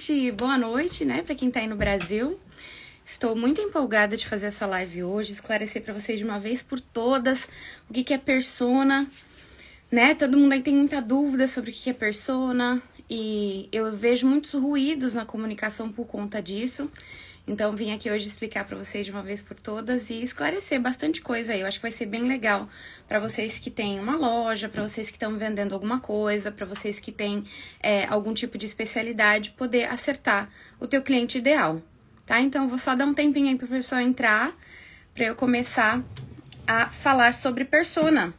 gente, boa noite, né, para quem tá aí no Brasil. Estou muito empolgada de fazer essa live hoje, esclarecer para vocês de uma vez por todas o que, que é persona, né? Todo mundo aí tem muita dúvida sobre o que, que é persona e eu vejo muitos ruídos na comunicação por conta disso. Então vim aqui hoje explicar para vocês de uma vez por todas e esclarecer bastante coisa aí. Eu acho que vai ser bem legal para vocês que têm uma loja, para vocês que estão vendendo alguma coisa, para vocês que têm é, algum tipo de especialidade, poder acertar o teu cliente ideal, tá? Então vou só dar um tempinho aí para pessoa entrar para eu começar a falar sobre persona.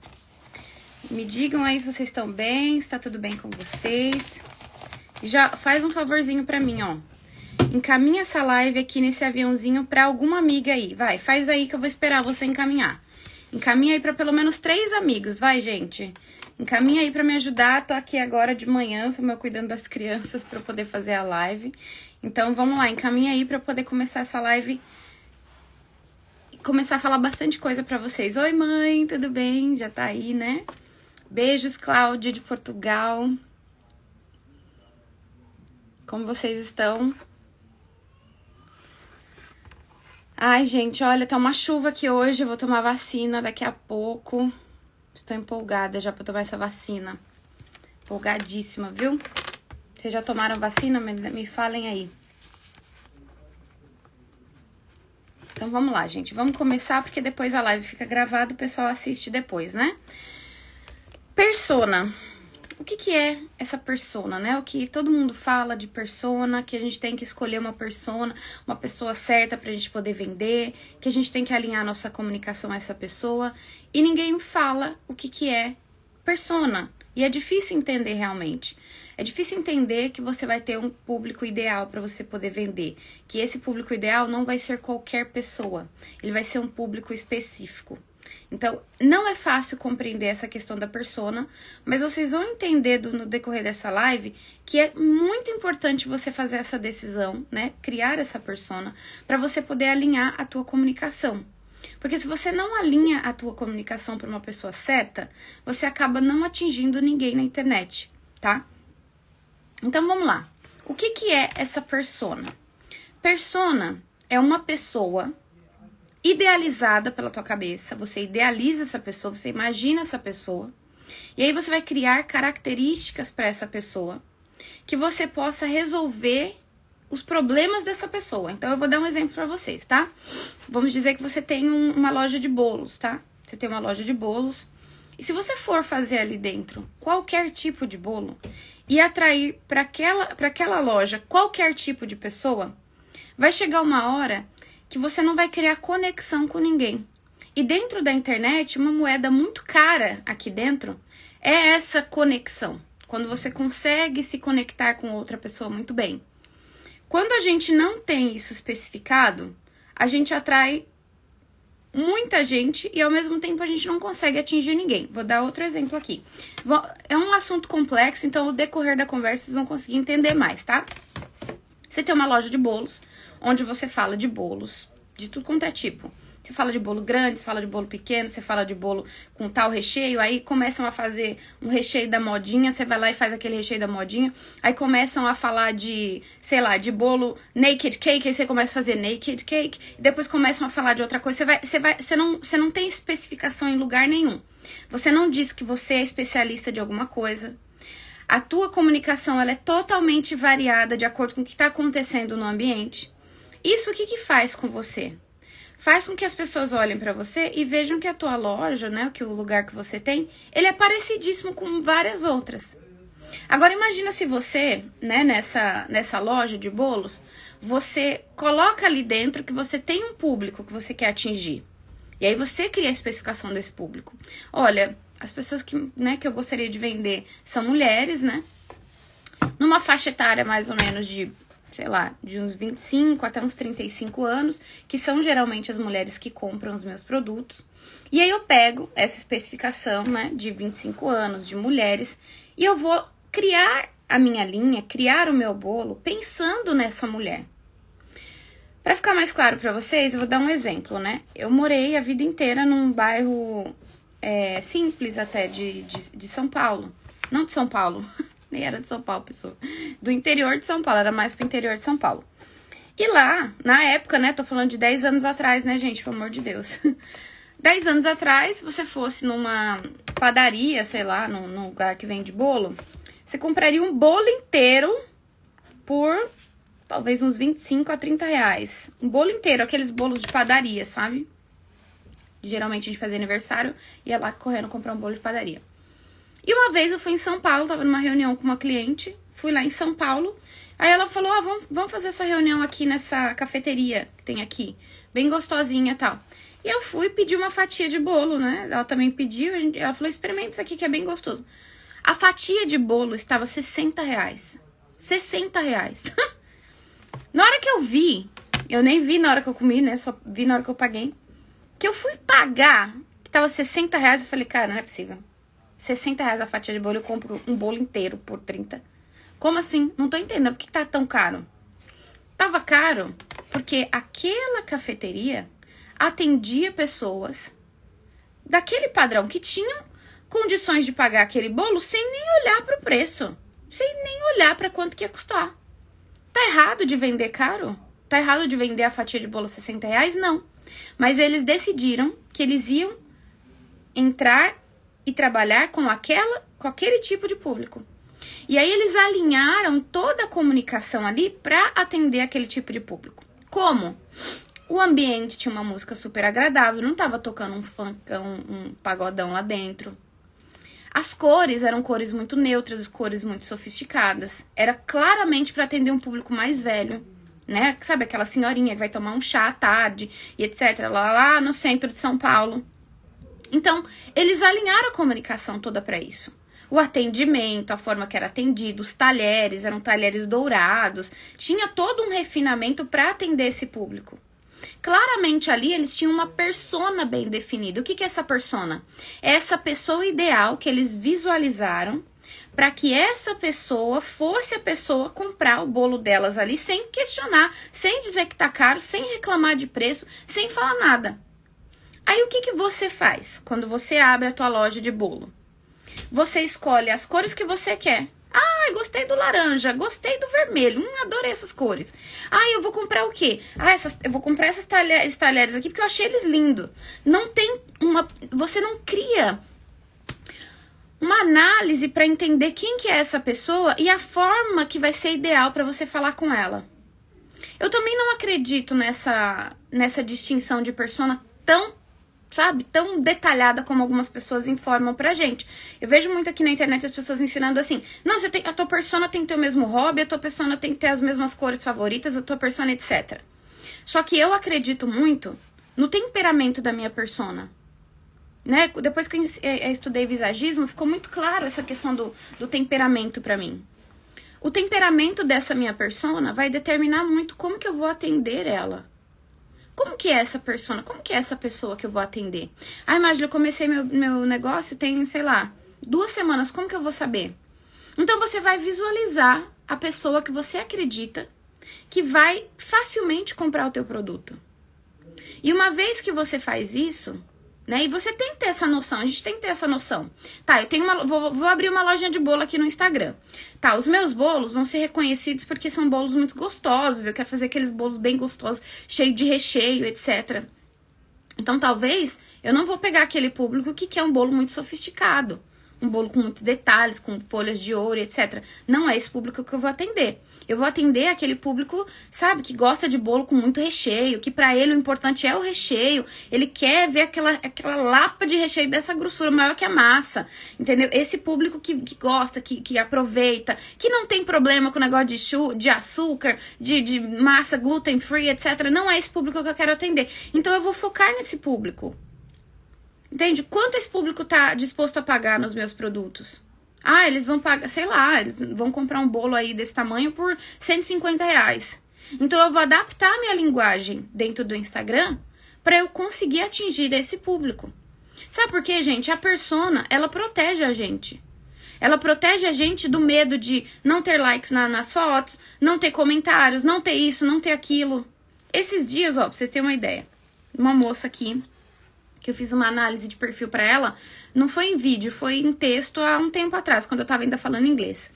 Me digam aí se vocês estão bem, se tá tudo bem com vocês. Já faz um favorzinho para mim, ó. Encaminha essa live aqui nesse aviãozinho para alguma amiga aí. Vai, faz aí que eu vou esperar você encaminhar. Encaminha aí para pelo menos três amigos, vai, gente. Encaminha aí para me ajudar. Tô aqui agora de manhã, sou meu cuidando das crianças para poder fazer a live. Então vamos lá, encaminha aí para poder começar essa live e começar a falar bastante coisa para vocês. Oi, mãe, tudo bem? Já tá aí, né? Beijos, Cláudia de Portugal. Como vocês estão? Ai, gente, olha, tá uma chuva aqui hoje, eu vou tomar vacina daqui a pouco. Estou empolgada já pra tomar essa vacina. Empolgadíssima, viu? Vocês já tomaram vacina? Me, me falem aí. Então vamos lá, gente. Vamos começar porque depois a live fica gravada, o pessoal assiste depois, né? Persona o que, que é essa persona, né? O que todo mundo fala de persona, que a gente tem que escolher uma persona, uma pessoa certa para a gente poder vender, que a gente tem que alinhar nossa comunicação a essa pessoa, e ninguém fala o que, que é persona. E é difícil entender realmente. É difícil entender que você vai ter um público ideal para você poder vender, que esse público ideal não vai ser qualquer pessoa, ele vai ser um público específico. Então, não é fácil compreender essa questão da persona, mas vocês vão entender do, no decorrer dessa live que é muito importante você fazer essa decisão, né? Criar essa persona para você poder alinhar a tua comunicação. Porque se você não alinha a tua comunicação para uma pessoa certa, você acaba não atingindo ninguém na internet, tá? Então vamos lá. O que que é essa persona? Persona é uma pessoa idealizada pela tua cabeça, você idealiza essa pessoa, você imagina essa pessoa. E aí você vai criar características para essa pessoa que você possa resolver os problemas dessa pessoa. Então eu vou dar um exemplo para vocês, tá? Vamos dizer que você tem um, uma loja de bolos, tá? Você tem uma loja de bolos. E se você for fazer ali dentro qualquer tipo de bolo e atrair para aquela, para aquela loja qualquer tipo de pessoa, vai chegar uma hora que você não vai criar conexão com ninguém. E dentro da internet, uma moeda muito cara aqui dentro é essa conexão. Quando você consegue se conectar com outra pessoa muito bem. Quando a gente não tem isso especificado, a gente atrai muita gente e ao mesmo tempo a gente não consegue atingir ninguém. Vou dar outro exemplo aqui. É um assunto complexo, então no decorrer da conversa vocês vão conseguir entender mais, tá? Você tem uma loja de bolos, onde você fala de bolos de tudo quanto é tipo. Você fala de bolo grande, você fala de bolo pequeno, você fala de bolo com tal recheio, aí começam a fazer um recheio da modinha, você vai lá e faz aquele recheio da modinha, aí começam a falar de, sei lá, de bolo naked cake, aí você começa a fazer naked cake, depois começam a falar de outra coisa, você, vai, você, vai, você, não, você não tem especificação em lugar nenhum. Você não diz que você é especialista de alguma coisa. A tua comunicação ela é totalmente variada de acordo com o que está acontecendo no ambiente. Isso o que, que faz com você? Faz com que as pessoas olhem para você e vejam que a tua loja, né, que o lugar que você tem, ele é parecidíssimo com várias outras. Agora imagina se você, né, nessa, nessa loja de bolos, você coloca ali dentro que você tem um público que você quer atingir. E aí você cria a especificação desse público. Olha, as pessoas que, né, que eu gostaria de vender são mulheres, né? Numa faixa etária mais ou menos de sei lá, de uns 25 até uns 35 anos, que são geralmente as mulheres que compram os meus produtos. E aí eu pego essa especificação, né, de 25 anos, de mulheres, e eu vou criar a minha linha, criar o meu bolo pensando nessa mulher. Para ficar mais claro para vocês, eu vou dar um exemplo, né? Eu morei a vida inteira num bairro é, simples até de, de, de São Paulo. Não de São Paulo, Nem era de São Paulo, pessoa. Do interior de São Paulo, era mais pro interior de São Paulo. E lá, na época, né? Tô falando de 10 anos atrás, né, gente? Pelo amor de Deus. 10 anos atrás, se você fosse numa padaria, sei lá, num, num lugar que vende bolo, você compraria um bolo inteiro por talvez uns 25 a 30 reais. Um bolo inteiro, aqueles bolos de padaria, sabe? Geralmente de fazer aniversário, ia lá correndo comprar um bolo de padaria. E uma vez eu fui em São Paulo, tava numa reunião com uma cliente, fui lá em São Paulo. Aí ela falou: "Ah, vamos, vamos fazer essa reunião aqui nessa cafeteria que tem aqui, bem gostosinha, tal". E eu fui pedir uma fatia de bolo, né? Ela também pediu, ela falou: "Experimenta isso aqui que é bem gostoso". A fatia de bolo estava 60 reais. 60 reais. na hora que eu vi, eu nem vi na hora que eu comi, né? Só vi na hora que eu paguei. Que eu fui pagar, que tava 60 reais, eu falei, cara, não é possível. 60 reais a fatia de bolo, eu compro um bolo inteiro por 30. Como assim? Não tô entendendo. Por que, tá tão caro? Tava caro porque aquela cafeteria atendia pessoas daquele padrão que tinham condições de pagar aquele bolo sem nem olhar para o preço, sem nem olhar para quanto que ia custar. Tá errado de vender caro? Tá errado de vender a fatia de bolo 60 reais? Não. Mas eles decidiram que eles iam entrar e trabalhar com aquela, com aquele tipo de público. E aí eles alinharam toda a comunicação ali para atender aquele tipo de público. Como? O ambiente tinha uma música super agradável, não estava tocando um funkão, um pagodão lá dentro. As cores eram cores muito neutras, cores muito sofisticadas. Era claramente para atender um público mais velho, né? Sabe aquela senhorinha que vai tomar um chá à tarde e etc, lá, lá no centro de São Paulo. Então, eles alinharam a comunicação toda para isso. O atendimento, a forma que era atendido, os talheres eram talheres dourados, tinha todo um refinamento para atender esse público. Claramente ali eles tinham uma persona bem definida. O que, que é essa persona? É essa pessoa ideal que eles visualizaram para que essa pessoa fosse a pessoa comprar o bolo delas ali sem questionar, sem dizer que tá caro, sem reclamar de preço, sem falar nada. Aí o que, que você faz quando você abre a tua loja de bolo? Você escolhe as cores que você quer. Ah, gostei do laranja, gostei do vermelho, hum, adorei essas cores. Ah, eu vou comprar o quê? Ah, essas, eu vou comprar esses talheres, talheres aqui porque eu achei eles lindos. Não tem uma, você não cria uma análise para entender quem que é essa pessoa e a forma que vai ser ideal para você falar com ela. Eu também não acredito nessa nessa distinção de persona tão sabe, tão detalhada como algumas pessoas informam pra gente. Eu vejo muito aqui na internet as pessoas ensinando assim: não, você tem, a tua persona tem que ter o mesmo hobby, a tua persona tem que ter as mesmas cores favoritas, a tua persona, etc. Só que eu acredito muito no temperamento da minha persona. Né? Depois que eu é, é, estudei visagismo, ficou muito claro essa questão do, do temperamento para mim. O temperamento dessa minha persona vai determinar muito como que eu vou atender ela. Como que é essa persona? Como que é essa pessoa que eu vou atender? Ah, imagina, eu comecei meu, meu negócio tem, sei lá, duas semanas. Como que eu vou saber? Então você vai visualizar a pessoa que você acredita que vai facilmente comprar o teu produto. E uma vez que você faz isso, né? E você tem que ter essa noção, a gente tem que ter essa noção. Tá, eu tenho uma. Vou, vou abrir uma lojinha de bolo aqui no Instagram. Tá, os meus bolos vão ser reconhecidos porque são bolos muito gostosos. Eu quero fazer aqueles bolos bem gostosos, cheio de recheio, etc. Então, talvez eu não vou pegar aquele público que quer um bolo muito sofisticado um bolo com muitos detalhes, com folhas de ouro, etc. Não é esse público que eu vou atender. Eu vou atender aquele público, sabe, que gosta de bolo com muito recheio, que para ele o importante é o recheio, ele quer ver aquela, aquela lapa de recheio dessa grossura maior que a massa, entendeu? Esse público que, que gosta, que, que aproveita, que não tem problema com o negócio de, chu, de açúcar, de, de massa gluten-free, etc. Não é esse público que eu quero atender. Então eu vou focar nesse público. Entende? Quanto esse público tá disposto a pagar nos meus produtos? Ah, eles vão pagar, sei lá, eles vão comprar um bolo aí desse tamanho por 150 reais. Então eu vou adaptar minha linguagem dentro do Instagram para eu conseguir atingir esse público. Sabe por quê, gente? A persona, ela protege a gente. Ela protege a gente do medo de não ter likes na, nas fotos, não ter comentários, não ter isso, não ter aquilo. Esses dias, ó, pra você ter uma ideia, uma moça aqui que eu fiz uma análise de perfil para ela, não foi em vídeo, foi em texto há um tempo atrás, quando eu tava ainda falando inglês.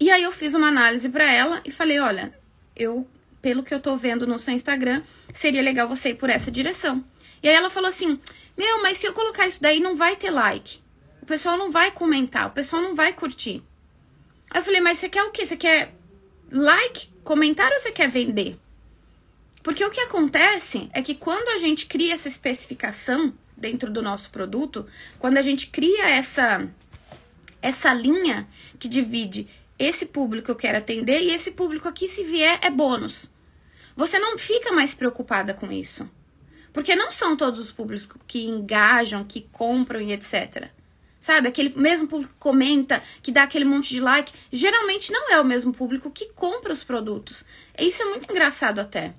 E aí eu fiz uma análise para ela e falei, olha, eu pelo que eu tô vendo no seu Instagram, seria legal você ir por essa direção. E aí ela falou assim: "Meu, mas se eu colocar isso daí não vai ter like. O pessoal não vai comentar, o pessoal não vai curtir". Aí eu falei: "Mas você quer o quê? Você quer like, comentar ou você quer vender?" Porque o que acontece é que quando a gente cria essa especificação, dentro do nosso produto, quando a gente cria essa essa linha que divide esse público eu quero atender e esse público aqui se vier é bônus. Você não fica mais preocupada com isso. Porque não são todos os públicos que engajam, que compram e etc. Sabe, aquele mesmo público que comenta, que dá aquele monte de like, geralmente não é o mesmo público que compra os produtos. Isso é muito engraçado até.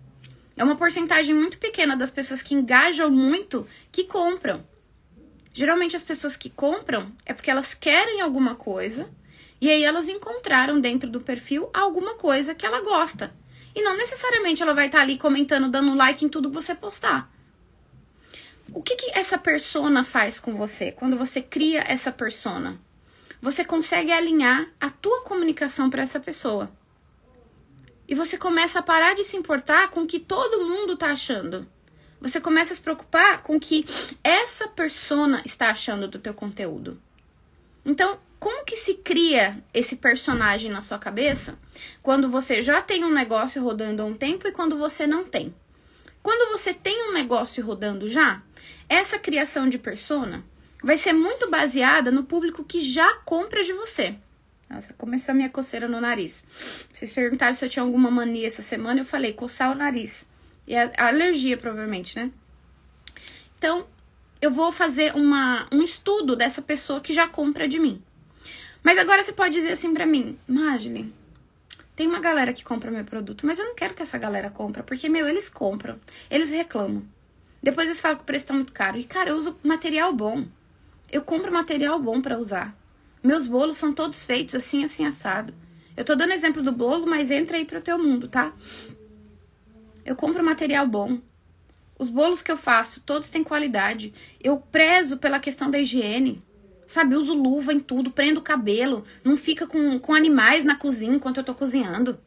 É uma porcentagem muito pequena das pessoas que engajam muito que compram. Geralmente as pessoas que compram é porque elas querem alguma coisa e aí elas encontraram dentro do perfil alguma coisa que ela gosta. E não necessariamente ela vai estar ali comentando, dando like em tudo que você postar. O que, que essa persona faz com você quando você cria essa persona? Você consegue alinhar a tua comunicação para essa pessoa. E você começa a parar de se importar com o que todo mundo tá achando. Você começa a se preocupar com o que essa persona está achando do teu conteúdo. Então, como que se cria esse personagem na sua cabeça quando você já tem um negócio rodando há um tempo e quando você não tem? Quando você tem um negócio rodando já, essa criação de persona vai ser muito baseada no público que já compra de você. Nossa, começou a minha coceira no nariz. Vocês perguntaram se eu tinha alguma mania essa semana, eu falei coçar o nariz. E a, a alergia, provavelmente, né? Então, eu vou fazer uma, um estudo dessa pessoa que já compra de mim. Mas agora você pode dizer assim para mim, Magli, tem uma galera que compra meu produto, mas eu não quero que essa galera compra, porque, meu, eles compram, eles reclamam. Depois eles falam que o preço tá muito caro. E, cara, eu uso material bom. Eu compro material bom para usar. Meus bolos são todos feitos assim, assim, assado. Eu tô dando exemplo do bolo, mas entra aí pro teu mundo, tá? Eu compro material bom. Os bolos que eu faço, todos têm qualidade. Eu prezo pela questão da higiene. Sabe, uso luva em tudo, prendo o cabelo. Não fica com, com animais na cozinha enquanto eu tô cozinhando.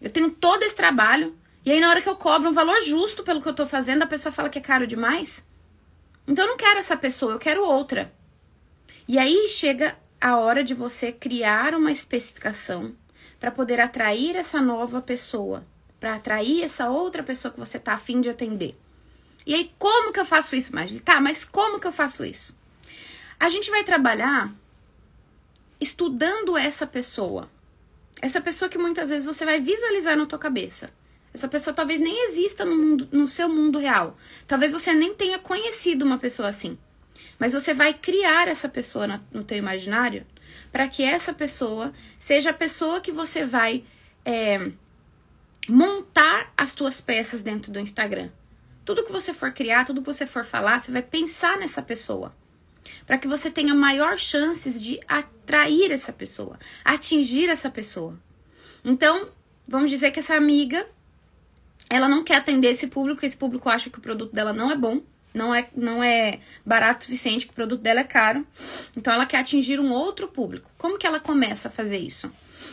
Eu tenho todo esse trabalho. E aí, na hora que eu cobro um valor justo pelo que eu tô fazendo, a pessoa fala que é caro demais. Então, eu não quero essa pessoa, eu quero outra. E aí chega a hora de você criar uma especificação para poder atrair essa nova pessoa, para atrair essa outra pessoa que você está afim de atender. E aí, como que eu faço isso, Magli? Tá, mas como que eu faço isso? A gente vai trabalhar estudando essa pessoa. Essa pessoa que muitas vezes você vai visualizar na tua cabeça. Essa pessoa talvez nem exista no, mundo, no seu mundo real. Talvez você nem tenha conhecido uma pessoa assim. Mas você vai criar essa pessoa na, no teu imaginário para que essa pessoa seja a pessoa que você vai é, montar as tuas peças dentro do Instagram. Tudo que você for criar, tudo que você for falar, você vai pensar nessa pessoa. Para que você tenha maior chances de atrair essa pessoa, atingir essa pessoa. Então, vamos dizer que essa amiga, ela não quer atender esse público, esse público acha que o produto dela não é bom não é, não é barato o suficiente, que o produto dela é caro. Então ela quer atingir um outro público. Como que ela começa a fazer isso?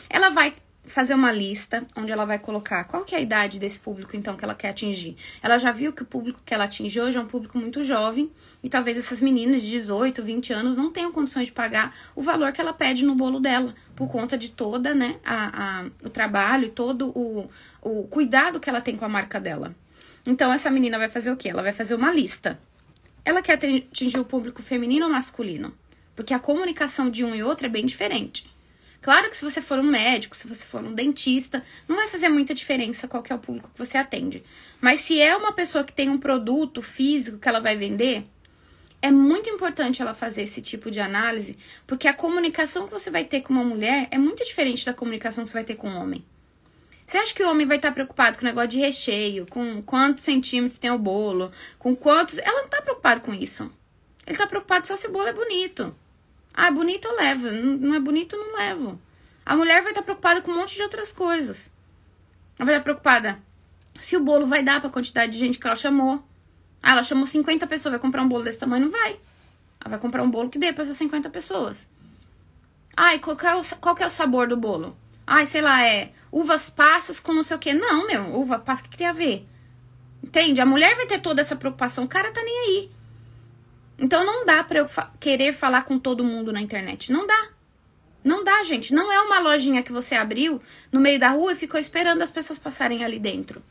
Ela vai fazer uma lista onde ela vai colocar qual que é a idade desse público então que ela quer atingir. Ela já viu que o público que ela atinge hoje é um público muito jovem e talvez essas meninas de 18, 20 anos não tenham condições de pagar o valor que ela pede no bolo dela por conta de toda, né, a, a o trabalho e todo o, o cuidado que ela tem com a marca dela. Então, essa menina vai fazer o quê? Ela vai fazer uma lista. Ela quer atingir o público feminino ou masculino? Porque a comunicação de um e outro é bem diferente. Claro que se você for um médico, se você for um dentista, não vai fazer muita diferença qual é o público que você atende. Mas se é uma pessoa que tem um produto físico que ela vai vender, é muito importante ela fazer esse tipo de análise, porque a comunicação que você vai ter com uma mulher é muito diferente da comunicação que você vai ter com um homem. Você acha que o homem vai estar tá preocupado com o negócio de recheio, com quantos centímetros tem o bolo, com quantos. Ela não tá preocupada com isso. Ele tá preocupado só se o bolo é bonito. Ah, é bonito eu levo. Não é bonito, não levo. A mulher vai estar tá preocupada com um monte de outras coisas. Ela vai estar tá preocupada se o bolo vai dar pra quantidade de gente que ela chamou. Ah, ela chamou 50 pessoas, vai comprar um bolo desse tamanho? Não vai. Ela vai comprar um bolo que dê pra essas 50 pessoas. Ah, e qual é o, qual é o sabor do bolo? Ai, sei lá, é uvas passas com não sei o que Não, meu, uva passa, o que, que tem a ver? Entende? A mulher vai ter toda essa preocupação, o cara tá nem aí. Então não dá pra eu fa querer falar com todo mundo na internet. Não dá. Não dá, gente. Não é uma lojinha que você abriu no meio da rua e ficou esperando as pessoas passarem ali dentro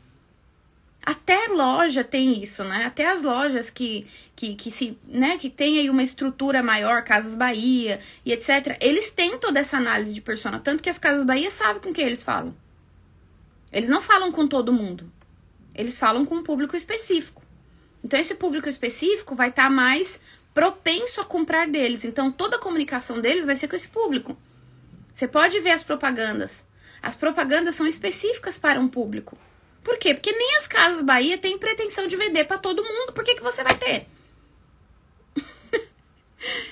até loja tem isso, né? Até as lojas que, que, que se, né, que tem aí uma estrutura maior, Casas Bahia e etc, eles têm toda essa análise de persona, tanto que as Casas Bahia sabem com quem eles falam. Eles não falam com todo mundo. Eles falam com um público específico. Então esse público específico vai estar tá mais propenso a comprar deles. Então toda a comunicação deles vai ser com esse público. Você pode ver as propagandas. As propagandas são específicas para um público. Por quê? Porque nem as Casas Bahia têm pretensão de vender para todo mundo. Por que, que você vai ter?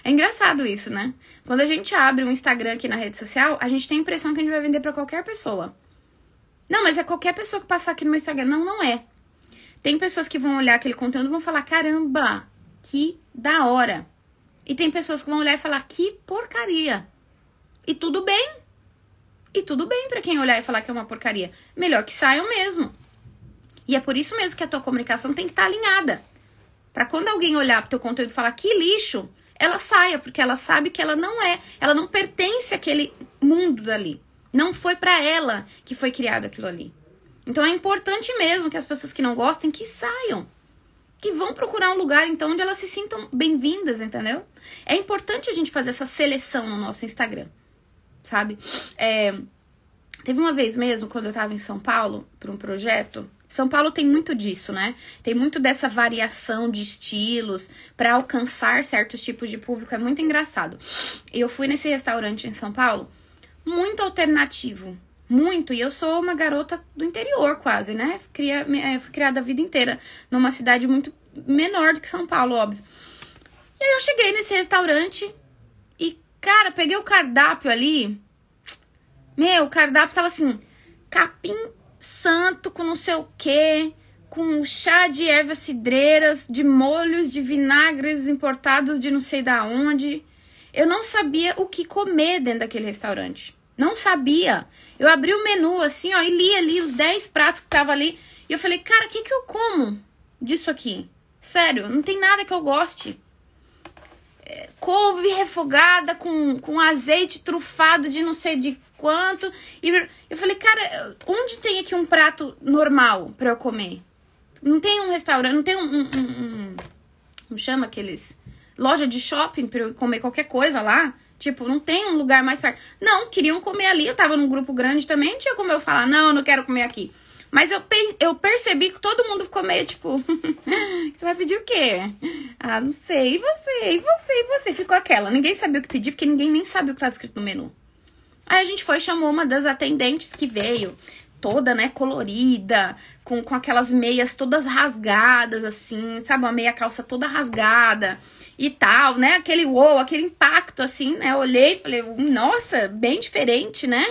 é engraçado isso, né? Quando a gente abre um Instagram aqui na rede social, a gente tem a impressão que a gente vai vender para qualquer pessoa. Não, mas é qualquer pessoa que passar aqui no meu Instagram. Não, não é. Tem pessoas que vão olhar aquele conteúdo e vão falar: caramba, que da hora. E tem pessoas que vão olhar e falar: que porcaria. E tudo bem. E tudo bem para quem olhar e falar que é uma porcaria. Melhor que saiam mesmo. E é por isso mesmo que a tua comunicação tem que estar tá alinhada. Para quando alguém olhar pro teu conteúdo e falar que lixo, ela saia, porque ela sabe que ela não é, ela não pertence àquele mundo dali. Não foi para ela que foi criado aquilo ali. Então é importante mesmo que as pessoas que não gostem que saiam. Que vão procurar um lugar, então, onde elas se sintam bem-vindas, entendeu? É importante a gente fazer essa seleção no nosso Instagram, sabe? É, teve uma vez mesmo, quando eu tava em São Paulo, para um projeto, são Paulo tem muito disso, né? Tem muito dessa variação de estilos para alcançar certos tipos de público. É muito engraçado. Eu fui nesse restaurante em São Paulo, muito alternativo. Muito, e eu sou uma garota do interior quase, né? Cria, eh, fui criada a vida inteira numa cidade muito menor do que São Paulo, óbvio. E aí eu cheguei nesse restaurante e, cara, peguei o cardápio ali. Meu, o cardápio tava assim: capim santo com não sei o quê, com chá de ervas cidreiras, de molhos, de vinagres importados de não sei da onde. Eu não sabia o que comer dentro daquele restaurante. Não sabia. Eu abri o menu assim, ó, e li ali os 10 pratos que tava ali. E eu falei, cara, o que, que eu como disso aqui? Sério, não tem nada que eu goste. É, couve refogada com, com azeite trufado de não sei de quanto. E eu falei, cara, onde tem aqui um prato normal para eu comer? Não tem um restaurante, não tem um. um, um, um chama aqueles. Loja de shopping pra eu comer qualquer coisa lá. Tipo, não tem um lugar mais perto. Não, queriam comer ali. Eu tava num grupo grande também. Não tinha como eu falar, não, não quero comer aqui. Mas eu, eu percebi que todo mundo ficou meio tipo: você vai pedir o quê? Ah, não sei. E você? E você? E você? Ficou aquela. Ninguém sabia o que pedir, porque ninguém nem sabia o que tava escrito no menu. Aí a gente foi chamou uma das atendentes que veio, toda, né, colorida, com, com aquelas meias todas rasgadas, assim, sabe? Uma meia calça toda rasgada e tal, né? Aquele wow, aquele impacto, assim, né? olhei e falei, hum, nossa, bem diferente, né?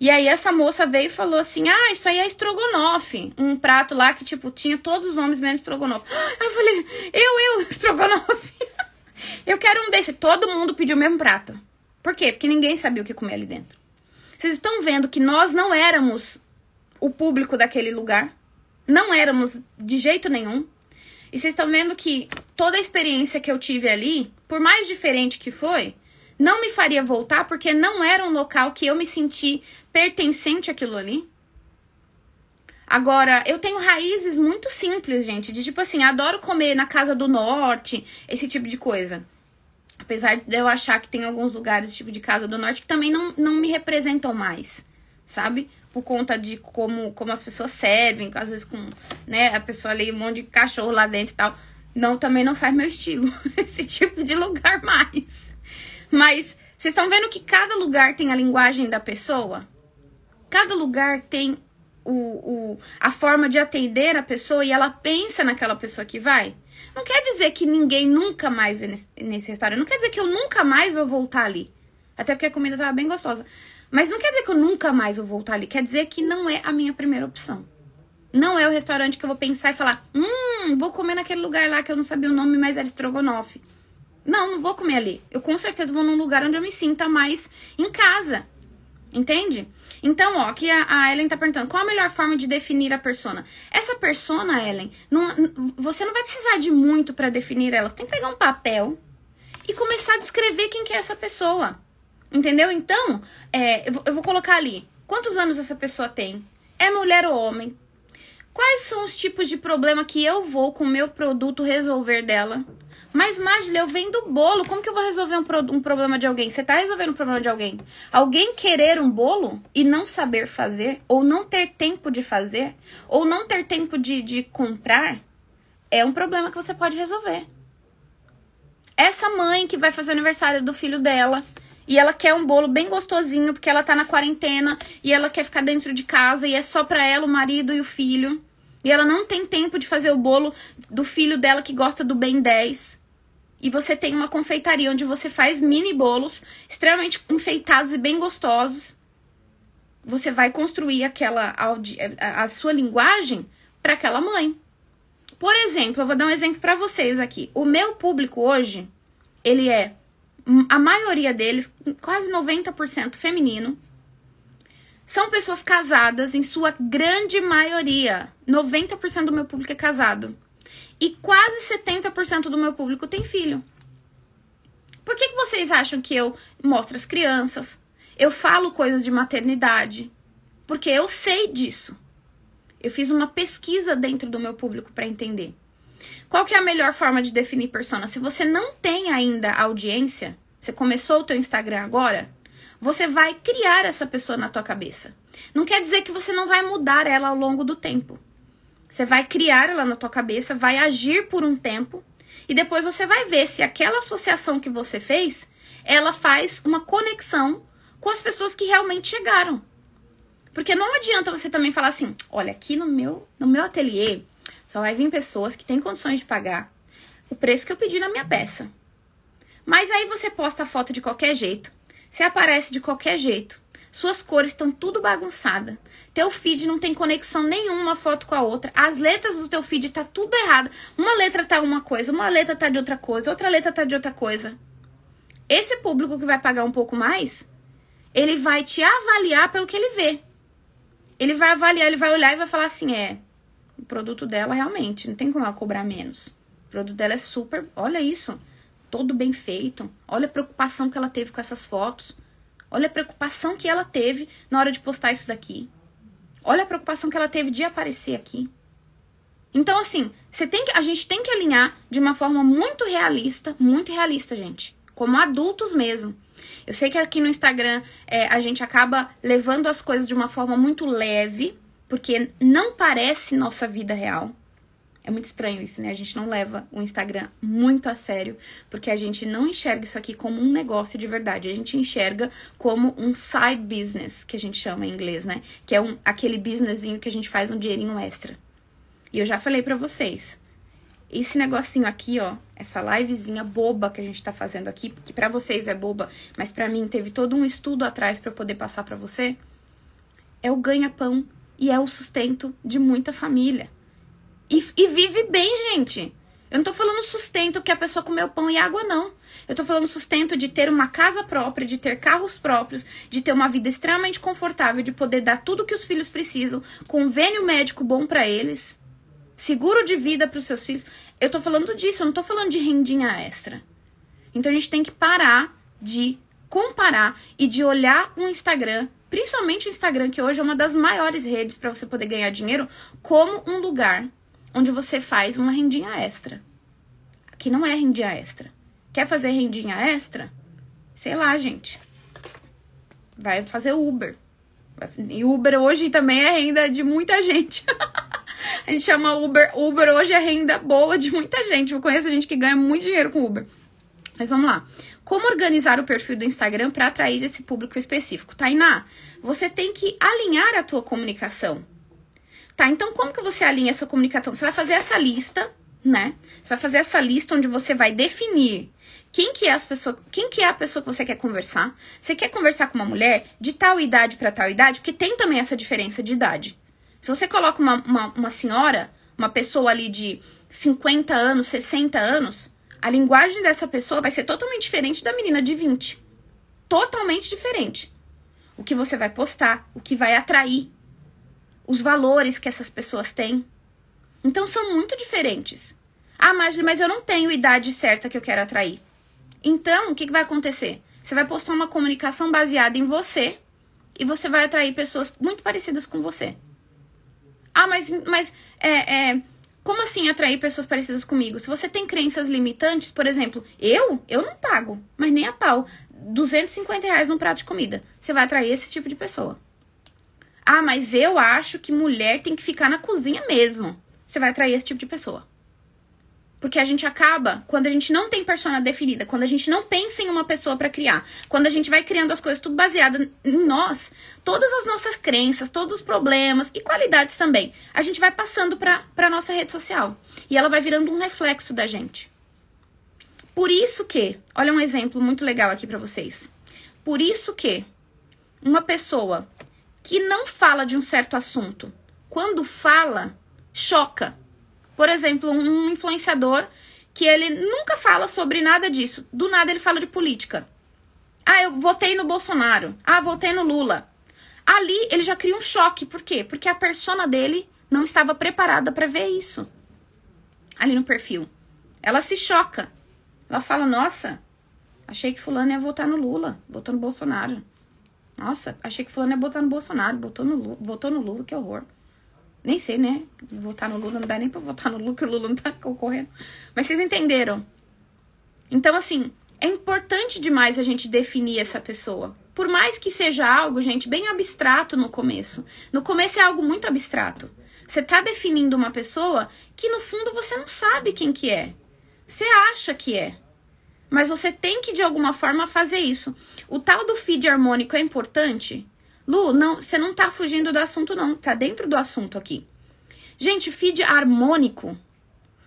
E aí essa moça veio e falou assim: Ah, isso aí é estrogonofe. Um prato lá que, tipo, tinha todos os nomes menos estrogonofe. Eu falei, eu, eu, estrogonofe. eu quero um desse. Todo mundo pediu o mesmo prato. Por quê? Porque ninguém sabia o que comer ali dentro. Vocês estão vendo que nós não éramos o público daquele lugar. Não éramos de jeito nenhum. E vocês estão vendo que toda a experiência que eu tive ali, por mais diferente que foi, não me faria voltar porque não era um local que eu me senti pertencente àquilo ali. Agora, eu tenho raízes muito simples, gente, de tipo assim, adoro comer na casa do norte, esse tipo de coisa. Apesar de eu achar que tem alguns lugares, tipo de Casa do Norte, que também não, não me representam mais, sabe? Por conta de como, como as pessoas servem, às vezes com, né, a pessoa ali, um monte de cachorro lá dentro e tal. Não, também não faz meu estilo, esse tipo de lugar mais. Mas vocês estão vendo que cada lugar tem a linguagem da pessoa? Cada lugar tem o, o, a forma de atender a pessoa e ela pensa naquela pessoa que vai? Não quer dizer que ninguém nunca mais vê nesse, nesse restaurante. Não quer dizer que eu nunca mais vou voltar ali. Até porque a comida tava bem gostosa. Mas não quer dizer que eu nunca mais vou voltar ali. Quer dizer que não é a minha primeira opção. Não é o restaurante que eu vou pensar e falar: hum, vou comer naquele lugar lá que eu não sabia o nome, mas era estrogonofe. Não, não vou comer ali. Eu com certeza vou num lugar onde eu me sinta mais em casa. Entende? Então, ó, que a, a, Ellen tá perguntando: qual a melhor forma de definir a persona? Essa persona, Ellen, não, você não vai precisar de muito para definir ela. Você tem que pegar um papel e começar a descrever quem que é essa pessoa. Entendeu? Então, é, eu, eu vou colocar ali: quantos anos essa pessoa tem? É mulher ou homem? Quais são os tipos de problema que eu vou com o meu produto resolver dela? Mas, Magile, eu vendo bolo. Como que eu vou resolver um, pro, um problema de alguém? Você tá resolvendo um problema de alguém. Alguém querer um bolo e não saber fazer, ou não ter tempo de fazer, ou não ter tempo de, de comprar, é um problema que você pode resolver. Essa mãe que vai fazer o aniversário do filho dela e ela quer um bolo bem gostosinho porque ela tá na quarentena e ela quer ficar dentro de casa e é só pra ela, o marido e o filho. E ela não tem tempo de fazer o bolo do filho dela que gosta do Ben 10. E você tem uma confeitaria onde você faz mini bolos extremamente enfeitados e bem gostosos. Você vai construir aquela a sua linguagem para aquela mãe. Por exemplo, eu vou dar um exemplo para vocês aqui. O meu público hoje, ele é hum, a maioria deles, quase 90% feminino. São pessoas casadas, em sua grande maioria. 90% do meu público é casado. E quase 70% do meu público tem filho. Por que, que vocês acham que eu mostro as crianças? Eu falo coisas de maternidade? Porque eu sei disso. Eu fiz uma pesquisa dentro do meu público para entender. Qual que é a melhor forma de definir persona? Se você não tem ainda audiência, você começou o teu Instagram agora, você vai criar essa pessoa na tua cabeça. Não quer dizer que você não vai mudar ela ao longo do tempo. Você vai criar ela na tua cabeça, vai agir por um tempo e depois você vai ver se aquela associação que você fez, ela faz uma conexão com as pessoas que realmente chegaram. Porque não adianta você também falar assim: "Olha, aqui no meu, no meu ateliê só vai vir pessoas que têm condições de pagar o preço que eu pedi na minha peça". Mas aí você posta a foto de qualquer jeito, você aparece de qualquer jeito. Suas cores estão tudo bagunçada. Teu feed não tem conexão nenhuma uma foto com a outra. As letras do teu feed tá tudo errado. Uma letra tá uma coisa, uma letra tá de outra coisa, outra letra tá de outra coisa. Esse público que vai pagar um pouco mais, ele vai te avaliar pelo que ele vê. Ele vai avaliar, ele vai olhar e vai falar assim: é, o produto dela realmente, não tem como ela cobrar menos. O produto dela é super. Olha isso todo bem feito. Olha a preocupação que ela teve com essas fotos. Olha a preocupação que ela teve na hora de postar isso daqui. Olha a preocupação que ela teve de aparecer aqui. Então, assim, você tem que, a gente tem que alinhar de uma forma muito realista, muito realista, gente. Como adultos mesmo. Eu sei que aqui no Instagram é, a gente acaba levando as coisas de uma forma muito leve, porque não parece nossa vida real. É muito estranho isso, né? A gente não leva o Instagram muito a sério, porque a gente não enxerga isso aqui como um negócio de verdade. A gente enxerga como um side business, que a gente chama em inglês, né? Que é um, aquele businessinho que a gente faz um dinheirinho extra. E eu já falei para vocês, esse negocinho aqui, ó, essa livezinha boba que a gente tá fazendo aqui, que para vocês é boba, mas para mim teve todo um estudo atrás para poder passar para você, é o ganha-pão e é o sustento de muita família. E, e vive bem, gente. Eu não tô falando sustento que a pessoa comeu pão e água, não. Eu tô falando sustento de ter uma casa própria, de ter carros próprios, de ter uma vida extremamente confortável, de poder dar tudo que os filhos precisam, convênio médico bom para eles, seguro de vida para os seus filhos. Eu tô falando disso, eu não tô falando de rendinha extra. Então a gente tem que parar de comparar e de olhar um Instagram, principalmente o Instagram que hoje é uma das maiores redes para você poder ganhar dinheiro, como um lugar onde você faz uma rendinha extra. Que não é rendinha extra. Quer fazer rendinha extra? Sei lá, gente. Vai fazer Uber. E Uber hoje também é renda de muita gente. a gente chama Uber. Uber hoje é renda boa de muita gente. Eu conheço gente que ganha muito dinheiro com Uber. Mas vamos lá. Como organizar o perfil do Instagram para atrair esse público específico? Tainá, você tem que alinhar a tua comunicação. Tá, então como que você alinha a sua comunicação? Você vai fazer essa lista, né? Você vai fazer essa lista onde você vai definir quem que é as pessoas, quem que é a pessoa que você quer conversar. Você quer conversar com uma mulher de tal idade para tal idade, porque tem também essa diferença de idade. Se você coloca uma, uma, uma senhora, uma pessoa ali de 50 anos, 60 anos, a linguagem dessa pessoa vai ser totalmente diferente da menina de 20. Totalmente diferente. O que você vai postar, o que vai atrair, os valores que essas pessoas têm. Então são muito diferentes. Ah, Magli, mas eu não tenho idade certa que eu quero atrair. Então, o que, que vai acontecer? Você vai postar uma comunicação baseada em você e você vai atrair pessoas muito parecidas com você. Ah, mas, mas é, é, como assim atrair pessoas parecidas comigo? Se você tem crenças limitantes, por exemplo, eu, eu não pago, mas nem a pau, 250 reais num prato de comida. Você vai atrair esse tipo de pessoa. Ah, mas eu acho que mulher tem que ficar na cozinha mesmo. Você vai atrair esse tipo de pessoa. Porque a gente acaba, quando a gente não tem persona definida, quando a gente não pensa em uma pessoa para criar, quando a gente vai criando as coisas tudo baseada em nós, todas as nossas crenças, todos os problemas e qualidades também, a gente vai passando pra, pra nossa rede social. E ela vai virando um reflexo da gente. Por isso que, olha um exemplo muito legal aqui para vocês. Por isso que uma pessoa que não fala de um certo assunto. Quando fala, choca. Por exemplo, um influenciador que ele nunca fala sobre nada disso. Do nada ele fala de política. Ah, eu votei no Bolsonaro. Ah, votei no Lula. Ali ele já cria um choque. Por quê? Porque a persona dele não estava preparada para ver isso. Ali no perfil. Ela se choca. Ela fala: Nossa, achei que Fulano ia votar no Lula, votou no Bolsonaro. Nossa, achei que fulano ia botar no Bolsonaro, botou no Lula, votou no Lula, que horror. Nem sei, né? Votar no Lula não dá nem pra votar no Lula, que o Lula não tá concorrendo. Mas vocês entenderam. Então, assim, é importante demais a gente definir essa pessoa. Por mais que seja algo, gente, bem abstrato no começo. No começo é algo muito abstrato. Você tá definindo uma pessoa que no fundo você não sabe quem que é. Você acha que é. Mas você tem que de alguma forma fazer isso. O tal do feed harmônico é importante? Lu, não, você não tá fugindo do assunto não, tá dentro do assunto aqui. Gente, feed harmônico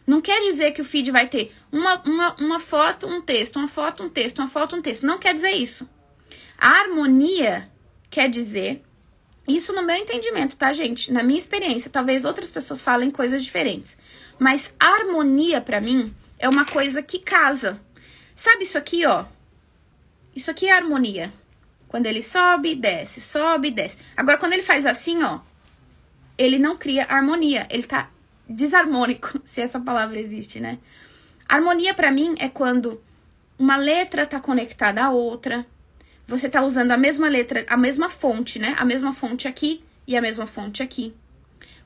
não quer dizer que o feed vai ter uma, uma, uma foto, um texto, uma foto, um texto, uma foto, um texto. Não quer dizer isso. A harmonia quer dizer, isso no meu entendimento, tá, gente? Na minha experiência, talvez outras pessoas falem coisas diferentes. Mas harmonia, para mim, é uma coisa que casa. Sabe isso aqui, ó? Isso aqui é harmonia. Quando ele sobe, desce, sobe, desce. Agora, quando ele faz assim, ó, ele não cria harmonia. Ele tá desarmônico, se essa palavra existe, né? Harmonia, para mim, é quando uma letra tá conectada à outra. Você tá usando a mesma letra, a mesma fonte, né? A mesma fonte aqui e a mesma fonte aqui.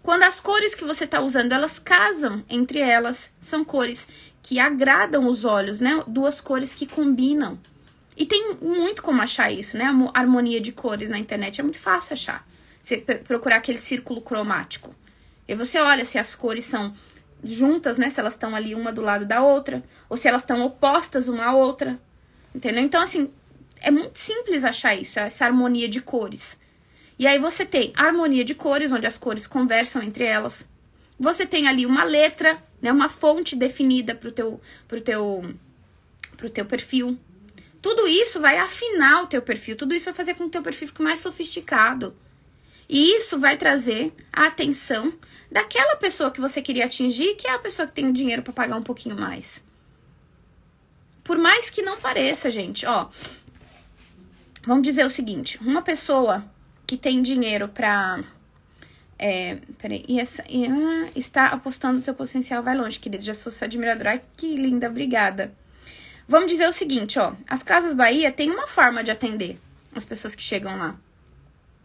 Quando as cores que você tá usando, elas casam entre elas. São cores que agradam os olhos, né? Duas cores que combinam. E tem muito como achar isso, né? A harmonia de cores na internet é muito fácil achar. Você procurar aquele círculo cromático. E você olha se as cores são juntas, né? Se elas estão ali uma do lado da outra, ou se elas estão opostas uma à outra. Entendeu? Então, assim, é muito simples achar isso, essa harmonia de cores. E aí você tem harmonia de cores, onde as cores conversam entre elas. Você tem ali uma letra né? Uma fonte definida pro teu, pro teu, pro teu perfil. Tudo isso vai afinar o teu perfil, tudo isso vai fazer com que o teu perfil fique mais sofisticado. E isso vai trazer a atenção daquela pessoa que você queria atingir, que é a pessoa que tem o dinheiro para pagar um pouquinho mais. Por mais que não pareça, gente, ó. Vamos dizer o seguinte, uma pessoa que tem dinheiro para é, peraí, e essa e, ah, está apostando seu potencial vai longe, querido. Já sou sua admiradora. Ai, que linda, obrigada. Vamos dizer o seguinte, ó. As Casas Bahia tem uma forma de atender as pessoas que chegam lá,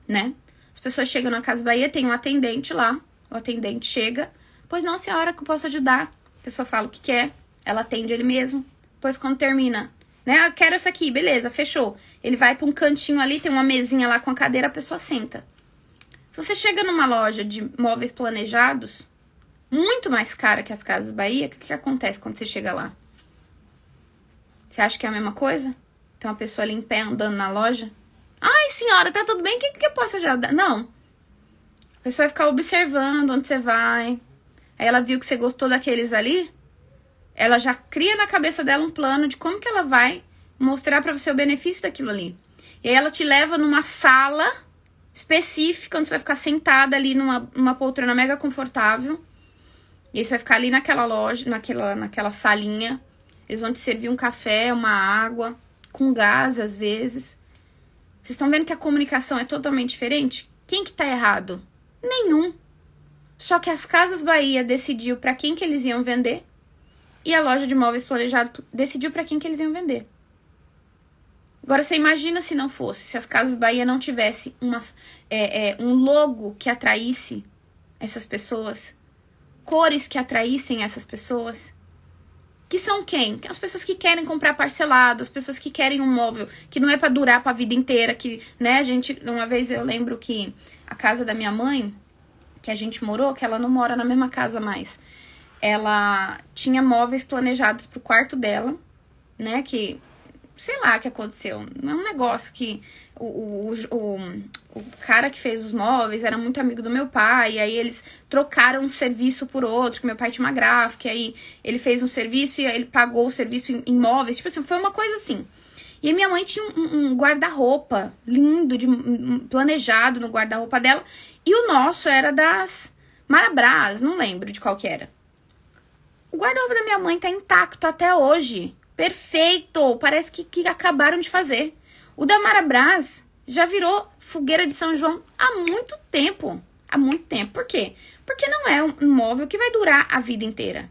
né? As pessoas chegam na Casa Bahia, tem um atendente lá. O atendente chega. Pois não, senhora, que eu posso ajudar. A pessoa fala o que quer, ela atende ele mesmo. Pois quando termina, né? Eu ah, quero essa aqui, beleza, fechou. Ele vai para um cantinho ali, tem uma mesinha lá com a cadeira, a pessoa senta. Se você chega numa loja de móveis planejados, muito mais cara que as Casas Bahia, o que, que acontece quando você chega lá? Você acha que é a mesma coisa? Tem uma pessoa ali em pé andando na loja? Ai, senhora, tá tudo bem? O que, que eu posso ajudar? Não. A pessoa vai ficar observando onde você vai. Aí ela viu que você gostou daqueles ali. Ela já cria na cabeça dela um plano de como que ela vai mostrar para você o benefício daquilo ali. E aí ela te leva numa sala específica, onde você vai ficar sentada ali numa, uma poltrona mega confortável. E aí você vai ficar ali naquela loja, naquela, naquela salinha. Eles vão te servir um café, uma água, com gás às vezes. Vocês estão vendo que a comunicação é totalmente diferente? Quem que tá errado? Nenhum. Só que as Casas Bahia decidiu para quem que eles iam vender e a loja de móveis planejado decidiu para quem que eles iam vender. Agora, você imagina se não fosse, se as Casas Bahia não tivesse umas, é, é, um logo que atraísse essas pessoas, cores que atraíssem essas pessoas. Que são quem? As pessoas que querem comprar parcelado, as pessoas que querem um móvel que não é para durar para a vida inteira, que, né, a gente, uma vez eu lembro que a casa da minha mãe, que a gente morou, que ela não mora na mesma casa mais. Ela tinha móveis planejados pro quarto dela, né, que sei lá o que aconteceu. É um negócio que o, o, o, o, cara que fez os móveis era muito amigo do meu pai, e aí eles trocaram um serviço por outro, que meu pai tinha uma gráfica, e aí ele fez um serviço e ele pagou o serviço em, em móveis. Tipo assim, foi uma coisa assim. E minha mãe tinha um, um guarda-roupa lindo, de, um, planejado no guarda-roupa dela. E o nosso era das Marabras, não lembro de qual que era. O guarda-roupa da minha mãe tá intacto até hoje. Perfeito! Parece que, que acabaram de fazer. O da Marabras já virou fogueira de São João há muito tempo. Há muito tempo. Por quê? Porque não é um móvel que vai durar a vida inteira.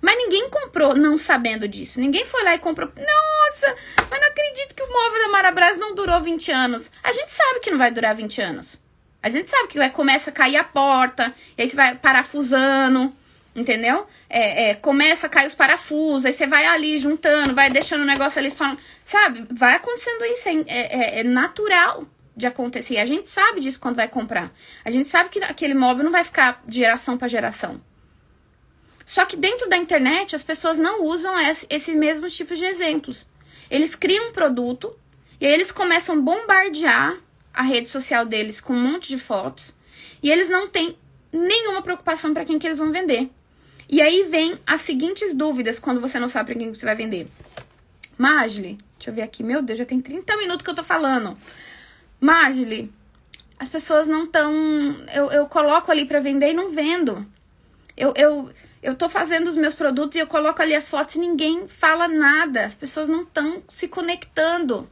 Mas ninguém comprou não sabendo disso. Ninguém foi lá e comprou. Nossa, mas não acredito que o móvel da Marabras não durou 20 anos. A gente sabe que não vai durar 20 anos. A gente sabe que começa a cair a porta, e aí você vai parafusando, Entendeu? É, é, começa a cair os parafusos, aí você vai ali juntando, vai deixando o negócio ali só. Sabe? Vai acontecendo isso, é, é, é natural de acontecer. E a gente sabe disso quando vai comprar. A gente sabe que aquele móvel não vai ficar de geração para geração. Só que dentro da internet as pessoas não usam esse, esse mesmo tipo de exemplos. Eles criam um produto e aí eles começam a bombardear a rede social deles com um monte de fotos e eles não têm nenhuma preocupação para quem que eles vão vender. E aí vem as seguintes dúvidas quando você não sabe para quem você vai vender. Magli, deixa eu ver aqui. Meu Deus, já tem 30 minutos que eu tô falando. Magli, as pessoas não estão. Eu, eu coloco ali para vender e não vendo. Eu, eu, eu tô fazendo os meus produtos e eu coloco ali as fotos e ninguém fala nada. As pessoas não estão se conectando.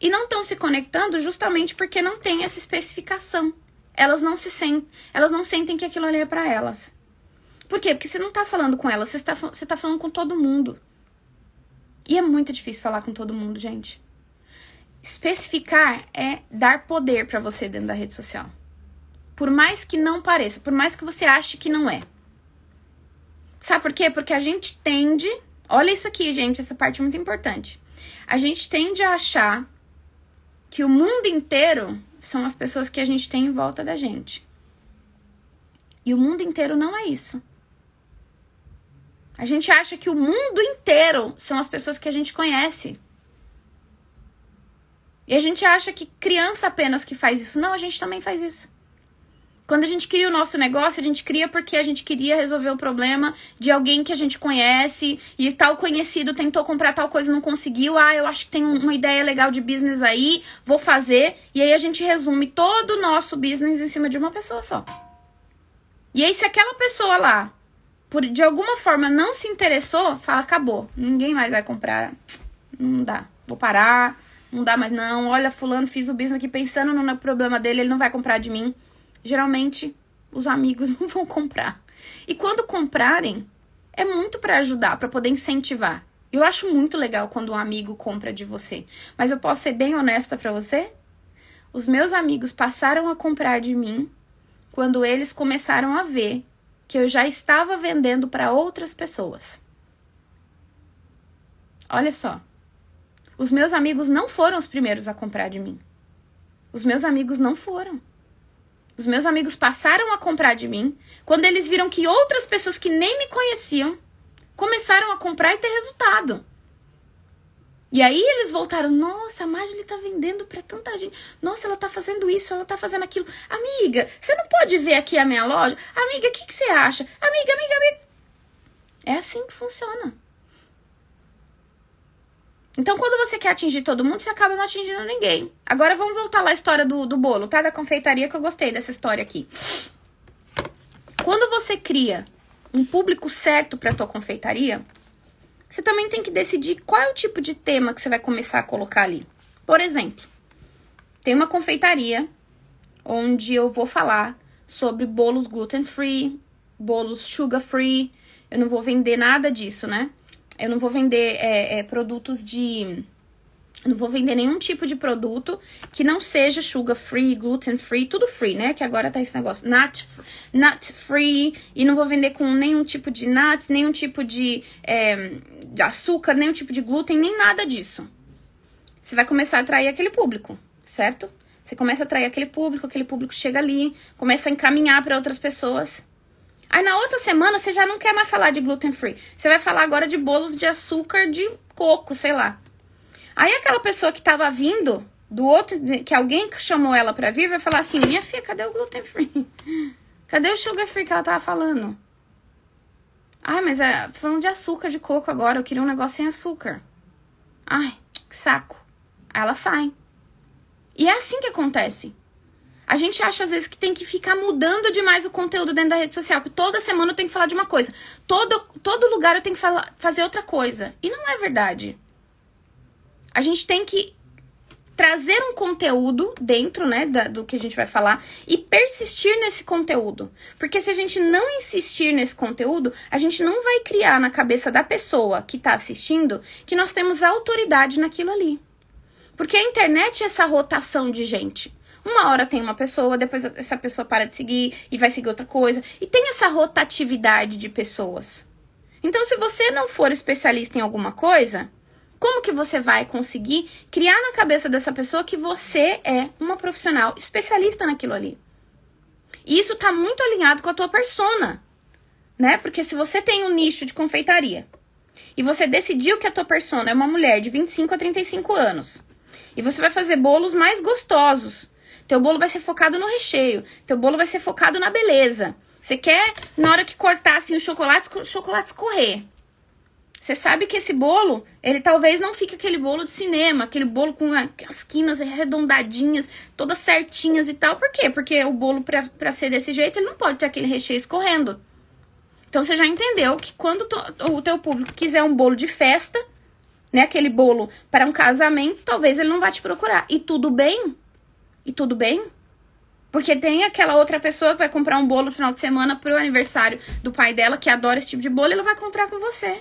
E não estão se conectando justamente porque não tem essa especificação. Elas não se sentem, elas não sentem que aquilo ali é para elas. Por quê? Porque você não tá falando com ela, você tá, você tá falando com todo mundo. E é muito difícil falar com todo mundo, gente. Especificar é dar poder para você dentro da rede social. Por mais que não pareça, por mais que você ache que não é. Sabe por quê? Porque a gente tende. Olha isso aqui, gente, essa parte é muito importante. A gente tende a achar que o mundo inteiro são as pessoas que a gente tem em volta da gente. E o mundo inteiro não é isso. A gente acha que o mundo inteiro são as pessoas que a gente conhece. E a gente acha que criança apenas que faz isso. Não, a gente também faz isso. Quando a gente cria o nosso negócio, a gente cria porque a gente queria resolver o problema de alguém que a gente conhece e tal conhecido tentou comprar tal coisa e não conseguiu. Ah, eu acho que tem uma ideia legal de business aí, vou fazer. E aí a gente resume todo o nosso business em cima de uma pessoa só. E aí, se aquela pessoa lá por de alguma forma não se interessou, fala acabou, ninguém mais vai comprar. Não dá. Vou parar. Não dá mais não. Olha, fulano fiz o business aqui pensando no problema dele, ele não vai comprar de mim. Geralmente os amigos não vão comprar. E quando comprarem, é muito para ajudar, para poder incentivar. Eu acho muito legal quando um amigo compra de você, mas eu posso ser bem honesta para você? Os meus amigos passaram a comprar de mim quando eles começaram a ver que eu já estava vendendo para outras pessoas. Olha só. Os meus amigos não foram os primeiros a comprar de mim. Os meus amigos não foram. Os meus amigos passaram a comprar de mim quando eles viram que outras pessoas que nem me conheciam começaram a comprar e ter resultado. E aí eles voltaram, nossa, a Magli tá vendendo pra tanta gente. Nossa, ela tá fazendo isso, ela tá fazendo aquilo. Amiga, você não pode ver aqui a minha loja? Amiga, o que, que você acha? Amiga, amiga, amiga. É assim que funciona. Então, quando você quer atingir todo mundo, você acaba não atingindo ninguém. Agora vamos voltar lá à história do, do bolo, tá? Da confeitaria, que eu gostei dessa história aqui. Quando você cria um público certo pra tua confeitaria, você também tem que decidir qual é o tipo de tema que você vai começar a colocar ali. Por exemplo, tem uma confeitaria onde eu vou falar sobre bolos gluten free, bolos sugar free. Eu não vou vender nada disso, né? Eu não vou vender é, é, produtos de não vou vender nenhum tipo de produto que não seja sugar free, gluten free, tudo free, né? Que agora tá esse negócio. Nut, nut free. E não vou vender com nenhum tipo de nuts, nenhum tipo de, é, de açúcar, nenhum tipo de glúten, nem nada disso. Você vai começar a atrair aquele público, certo? Você começa a atrair aquele público, aquele público chega ali, começa a encaminhar para outras pessoas. Aí na outra semana você já não quer mais falar de gluten free. Você vai falar agora de bolos de açúcar de coco, sei lá. Aí aquela pessoa que tava vindo do outro, que alguém chamou ela pra vir, vai falar assim: minha filha, cadê o gluten free? Cadê o sugar free que ela tava falando? Ai, mas é, falando de açúcar de coco agora, eu queria um negócio sem açúcar. Ai, que saco. ela sai. E é assim que acontece. A gente acha às vezes que tem que ficar mudando demais o conteúdo dentro da rede social, que toda semana eu tenho que falar de uma coisa, todo, todo lugar eu tenho que falar, fazer outra coisa. E não é verdade a gente tem que trazer um conteúdo dentro, né, da, do que a gente vai falar e persistir nesse conteúdo. Porque se a gente não insistir nesse conteúdo, a gente não vai criar na cabeça da pessoa que está assistindo que nós temos autoridade naquilo ali. Porque a internet é essa rotação de gente. Uma hora tem uma pessoa, depois essa pessoa para de seguir e vai seguir outra coisa. E tem essa rotatividade de pessoas. Então, se você não for especialista em alguma coisa, como que você vai conseguir criar na cabeça dessa pessoa que você é uma profissional especialista naquilo ali? E isso está muito alinhado com a tua persona, né? Porque se você tem um nicho de confeitaria e você decidiu que a tua persona é uma mulher de 25 a 35 anos, e você vai fazer bolos mais gostosos. Teu bolo vai ser focado no recheio, teu bolo vai ser focado na beleza. Você quer, na hora que cortar assim, o chocolate, o chocolate escorrer. Você sabe que esse bolo, ele talvez não fique aquele bolo de cinema, aquele bolo com as quinas arredondadinhas, todas certinhas e tal. Por quê? Porque o bolo, para ser desse jeito, ele não pode ter aquele recheio escorrendo. Então, você já entendeu que quando o teu público quiser um bolo de festa, né, aquele bolo para um casamento, talvez ele não vá te procurar. E tudo bem? E tudo bem? Porque tem aquela outra pessoa que vai comprar um bolo no final de semana pro aniversário do pai dela, que adora esse tipo de bolo, e ela vai comprar com você.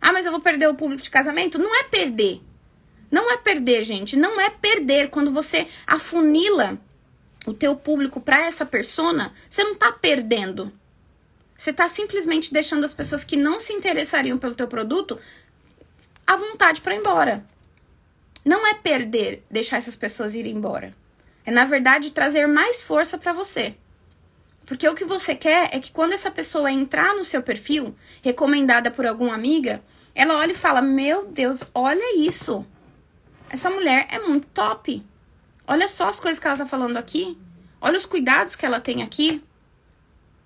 Ah, mas eu vou perder o público de casamento? Não é perder. Não é perder, gente. Não é perder. Quando você afunila o teu público para essa persona, você não tá perdendo. Você tá simplesmente deixando as pessoas que não se interessariam pelo teu produto à vontade para ir embora. Não é perder deixar essas pessoas irem embora. É, na verdade, trazer mais força para você. Porque o que você quer é que quando essa pessoa entrar no seu perfil, recomendada por alguma amiga, ela olha e fala: Meu Deus, olha isso. Essa mulher é muito top. Olha só as coisas que ela tá falando aqui. Olha os cuidados que ela tem aqui.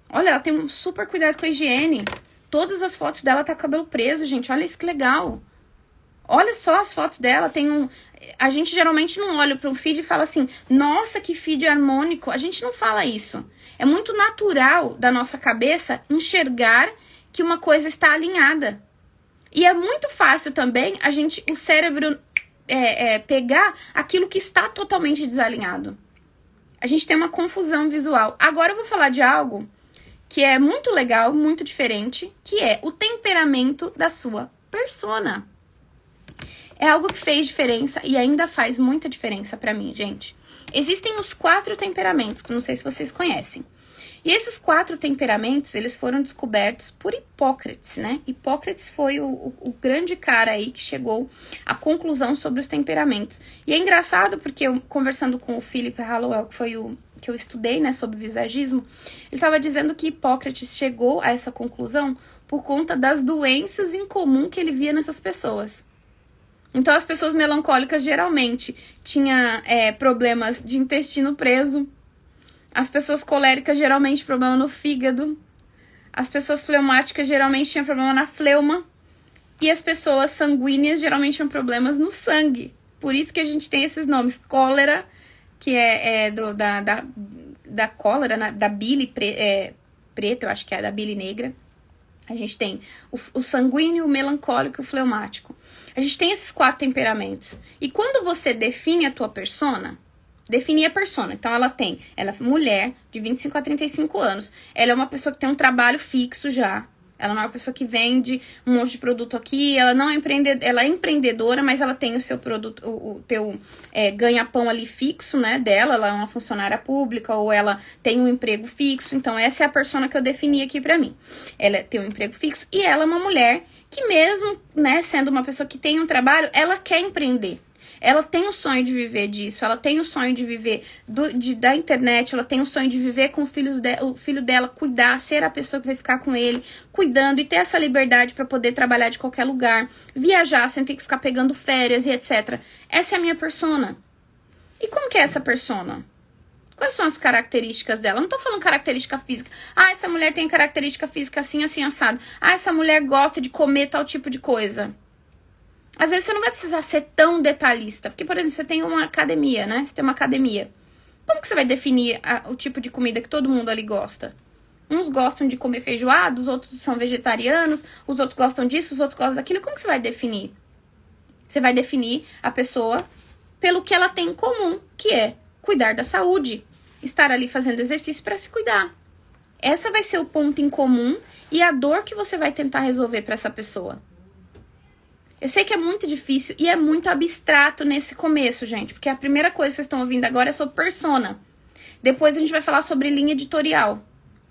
Olha, ela tem um super cuidado com a higiene. Todas as fotos dela tá com o cabelo preso, gente. Olha isso que legal. Olha só as fotos dela, tem um. A gente geralmente não olha para um feed e fala assim, nossa, que feed harmônico. A gente não fala isso. É muito natural da nossa cabeça enxergar que uma coisa está alinhada. E é muito fácil também a gente, o cérebro, é, é, pegar aquilo que está totalmente desalinhado. A gente tem uma confusão visual. Agora eu vou falar de algo que é muito legal, muito diferente, que é o temperamento da sua persona. É algo que fez diferença e ainda faz muita diferença para mim, gente. Existem os quatro temperamentos, que não sei se vocês conhecem. E esses quatro temperamentos, eles foram descobertos por Hipócrates, né? Hipócrates foi o, o, o, grande cara aí que chegou à conclusão sobre os temperamentos. E é engraçado porque eu, conversando com o Philip Hallowell, que foi o que eu estudei, né, sobre visagismo, ele estava dizendo que Hipócrates chegou a essa conclusão por conta das doenças em comum que ele via nessas pessoas. Então, as pessoas melancólicas geralmente tinham é, problemas de intestino preso, as pessoas coléricas geralmente tinham problema no fígado. As pessoas fleumáticas geralmente tinham problema na fleuma. E as pessoas sanguíneas geralmente tinham problemas no sangue. Por isso que a gente tem esses nomes: cólera, que é, é do, da, da, da, cólera, na, né? da bile pre, é, preta, eu acho que é, da bile negra. A gente tem o, o sanguíneo, o melancólico e o fleumático. A gente tem esses quatro temperamentos. E quando você define a tua persona, definir a persona. Então, ela tem, ela é mulher, de 25 a 35 anos. Ela é uma pessoa que tem um trabalho fixo já. Ela não é uma pessoa que vende um monte de produto aqui. Ela não é empreendedora, ela é empreendedora, mas ela tem o seu produto, o, o teu é, ganha-pão ali fixo, né? Dela, ela é uma funcionária pública ou ela tem um emprego fixo. Então, essa é a persona que eu defini aqui para mim. Ela tem um emprego fixo e ela é uma mulher que mesmo, né, sendo uma pessoa que tem um trabalho, ela quer empreender. Ela tem o sonho de viver disso, ela tem o sonho de viver do, de, da internet, ela tem o sonho de viver com o filho, de, o filho dela, cuidar, ser a pessoa que vai ficar com ele, cuidando e ter essa liberdade para poder trabalhar de qualquer lugar, viajar sem ter que ficar pegando férias e etc. Essa é a minha persona. E como que é essa persona? Quais são as características dela? não tô falando característica física. Ah, essa mulher tem característica física assim, assim, assada. Ah, essa mulher gosta de comer tal tipo de coisa. Às vezes você não vai precisar ser tão detalhista, porque, por exemplo, você tem uma academia, né? Você tem uma academia. Como que você vai definir a, o tipo de comida que todo mundo ali gosta? Uns gostam de comer feijoada, os outros são vegetarianos, os outros gostam disso, os outros gostam daquilo. Como que você vai definir? Você vai definir a pessoa pelo que ela tem em comum, que é cuidar da saúde, estar ali fazendo exercício para se cuidar. Essa vai ser o ponto em comum e a dor que você vai tentar resolver para essa pessoa. Eu sei que é muito difícil e é muito abstrato nesse começo, gente, porque a primeira coisa que vocês estão ouvindo agora é sobre persona. Depois a gente vai falar sobre linha editorial.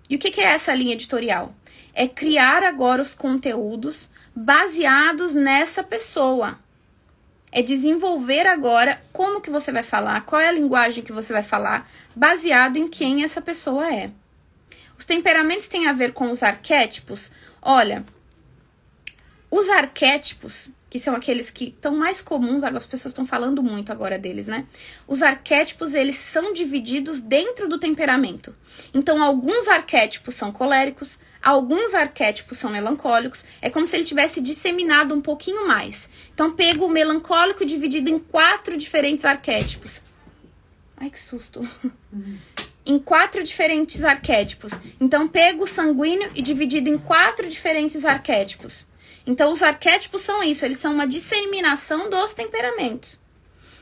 E o que, que é essa linha editorial? É criar agora os conteúdos baseados nessa pessoa. É desenvolver agora como que você vai falar, qual é a linguagem que você vai falar, baseado em quem essa pessoa é. Os temperamentos têm a ver com os arquétipos? Olha, os arquétipos que são aqueles que estão mais comuns, as pessoas estão falando muito agora deles, né? Os arquétipos, eles são divididos dentro do temperamento. Então, alguns arquétipos são coléricos, alguns arquétipos são melancólicos, é como se ele tivesse disseminado um pouquinho mais. Então, pego o melancólico dividido em quatro diferentes arquétipos. Ai, que susto! Uhum. Em quatro diferentes arquétipos. Então, pego o sanguíneo e dividido em quatro diferentes arquétipos. Então, os arquétipos são isso, eles são uma disseminação dos temperamentos.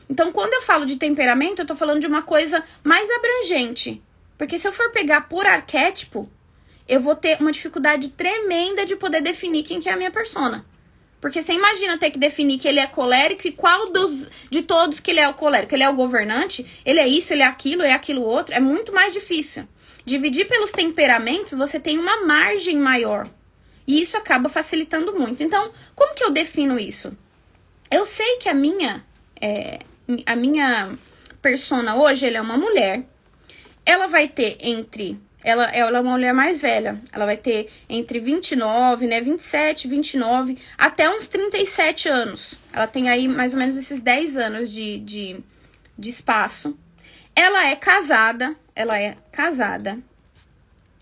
Então, quando eu falo de temperamento, eu estou falando de uma coisa mais abrangente. Porque se eu for pegar por arquétipo, eu vou ter uma dificuldade tremenda de poder definir quem que é a minha persona. Porque você imagina ter que definir que ele é colérico e qual dos, de todos que ele é o colérico. Ele é o governante, ele é isso, ele é aquilo, ele é aquilo outro. É muito mais difícil. Dividir pelos temperamentos, você tem uma margem maior e isso acaba facilitando muito. Então, como que eu defino isso? Eu sei que a minha é, a minha persona hoje, ela é uma mulher. Ela vai ter entre ela, ela é uma mulher mais velha. Ela vai ter entre 29, né, 27, 29 até uns 37 anos. Ela tem aí mais ou menos esses 10 anos de, de, de espaço. Ela é casada, ela é casada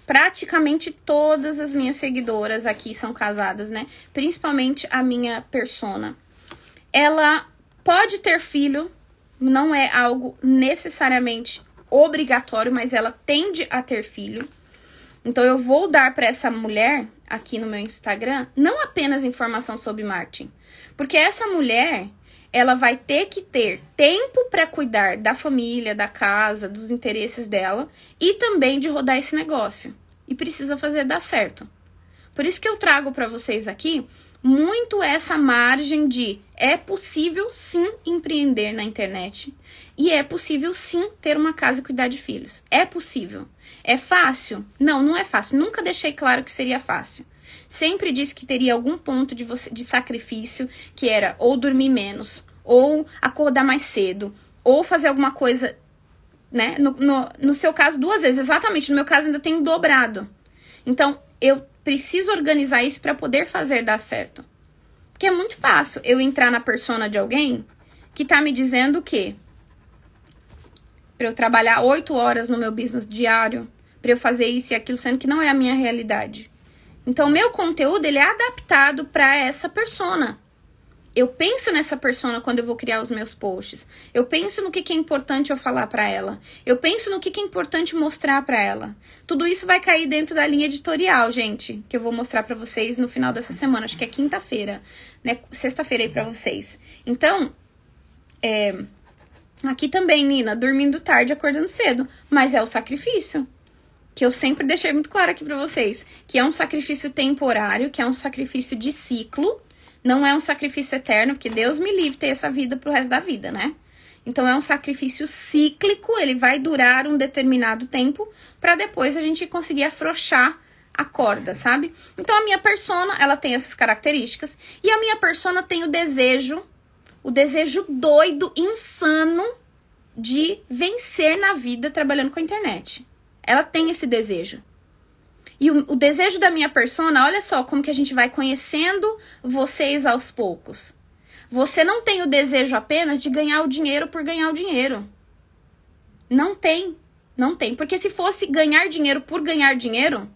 praticamente todas as minhas seguidoras aqui são casadas, né? Principalmente a minha persona. Ela pode ter filho, não é algo necessariamente obrigatório, mas ela tende a ter filho. Então eu vou dar para essa mulher aqui no meu Instagram não apenas informação sobre marketing, porque essa mulher ela vai ter que ter tempo para cuidar da família, da casa, dos interesses dela e também de rodar esse negócio. E precisa fazer dar certo. Por isso que eu trago para vocês aqui muito essa margem de é possível sim empreender na internet e é possível sim ter uma casa e cuidar de filhos. É possível. É fácil? Não, não é fácil. Nunca deixei claro que seria fácil. Sempre disse que teria algum ponto de, você, de sacrifício, que era ou dormir menos, ou acordar mais cedo, ou fazer alguma coisa, né? No, no, no seu caso, duas vezes, exatamente. No meu caso, ainda tenho dobrado. Então, eu preciso organizar isso para poder fazer dar certo. Porque é muito fácil eu entrar na persona de alguém que tá me dizendo o quê? Para eu trabalhar oito horas no meu business diário, para eu fazer isso e aquilo, sendo que não é a minha realidade. Então, meu conteúdo ele é adaptado para essa persona. Eu penso nessa persona quando eu vou criar os meus posts. Eu penso no que, que é importante eu falar para ela. Eu penso no que, que é importante mostrar para ela. Tudo isso vai cair dentro da linha editorial, gente, que eu vou mostrar para vocês no final dessa semana. Acho que é quinta-feira, né? Sexta-feira aí para vocês. Então, é, aqui também, Nina, dormindo tarde, acordando cedo, mas é o sacrifício que eu sempre deixei muito claro aqui para vocês, que é um sacrifício temporário, que é um sacrifício de ciclo, não é um sacrifício eterno, porque Deus me livre ter essa vida pro resto da vida, né? Então é um sacrifício cíclico, ele vai durar um determinado tempo para depois a gente conseguir afrouxar a corda, sabe? Então a minha persona, ela tem essas características e a minha persona tem o desejo, o desejo doido, insano de vencer na vida trabalhando com a internet ela tem esse desejo. E o, o, desejo da minha persona, olha só como que a gente vai conhecendo vocês aos poucos. Você não tem o desejo apenas de ganhar o dinheiro por ganhar o dinheiro. Não tem. Não tem. Porque se fosse ganhar dinheiro por ganhar dinheiro,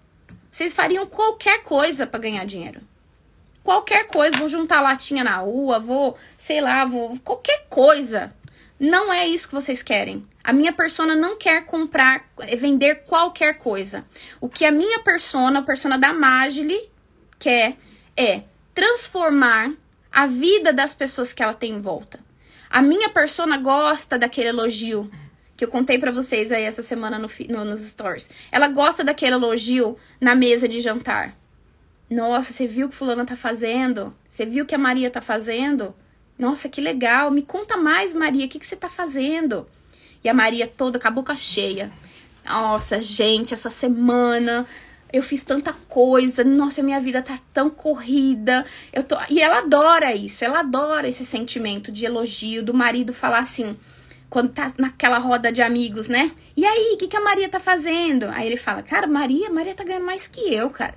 vocês fariam qualquer coisa para ganhar dinheiro. Qualquer coisa. Vou juntar latinha na rua, vou, sei lá, vou. Qualquer coisa não é isso que vocês querem. A minha persona não quer comprar, eh, vender qualquer coisa. O que a minha persona, a persona da Magile, quer é transformar a vida das pessoas que ela tem em volta. A minha persona gosta daquele elogio que eu contei para vocês aí essa semana no, no, nos stories. Ela gosta daquele elogio na mesa de jantar. Nossa, você viu o que fulana tá fazendo? Você viu o que a Maria tá fazendo? Nossa, que legal. Me conta mais, Maria. O que, que você tá fazendo? E a Maria toda com a boca cheia. Nossa, gente, essa semana eu fiz tanta coisa, nossa, minha vida tá tão corrida. Eu tô... E ela adora isso, ela adora esse sentimento de elogio do marido falar assim, quando tá naquela roda de amigos, né? E aí, o que, que a Maria tá fazendo? Aí ele fala, cara, Maria, Maria tá ganhando mais que eu, cara.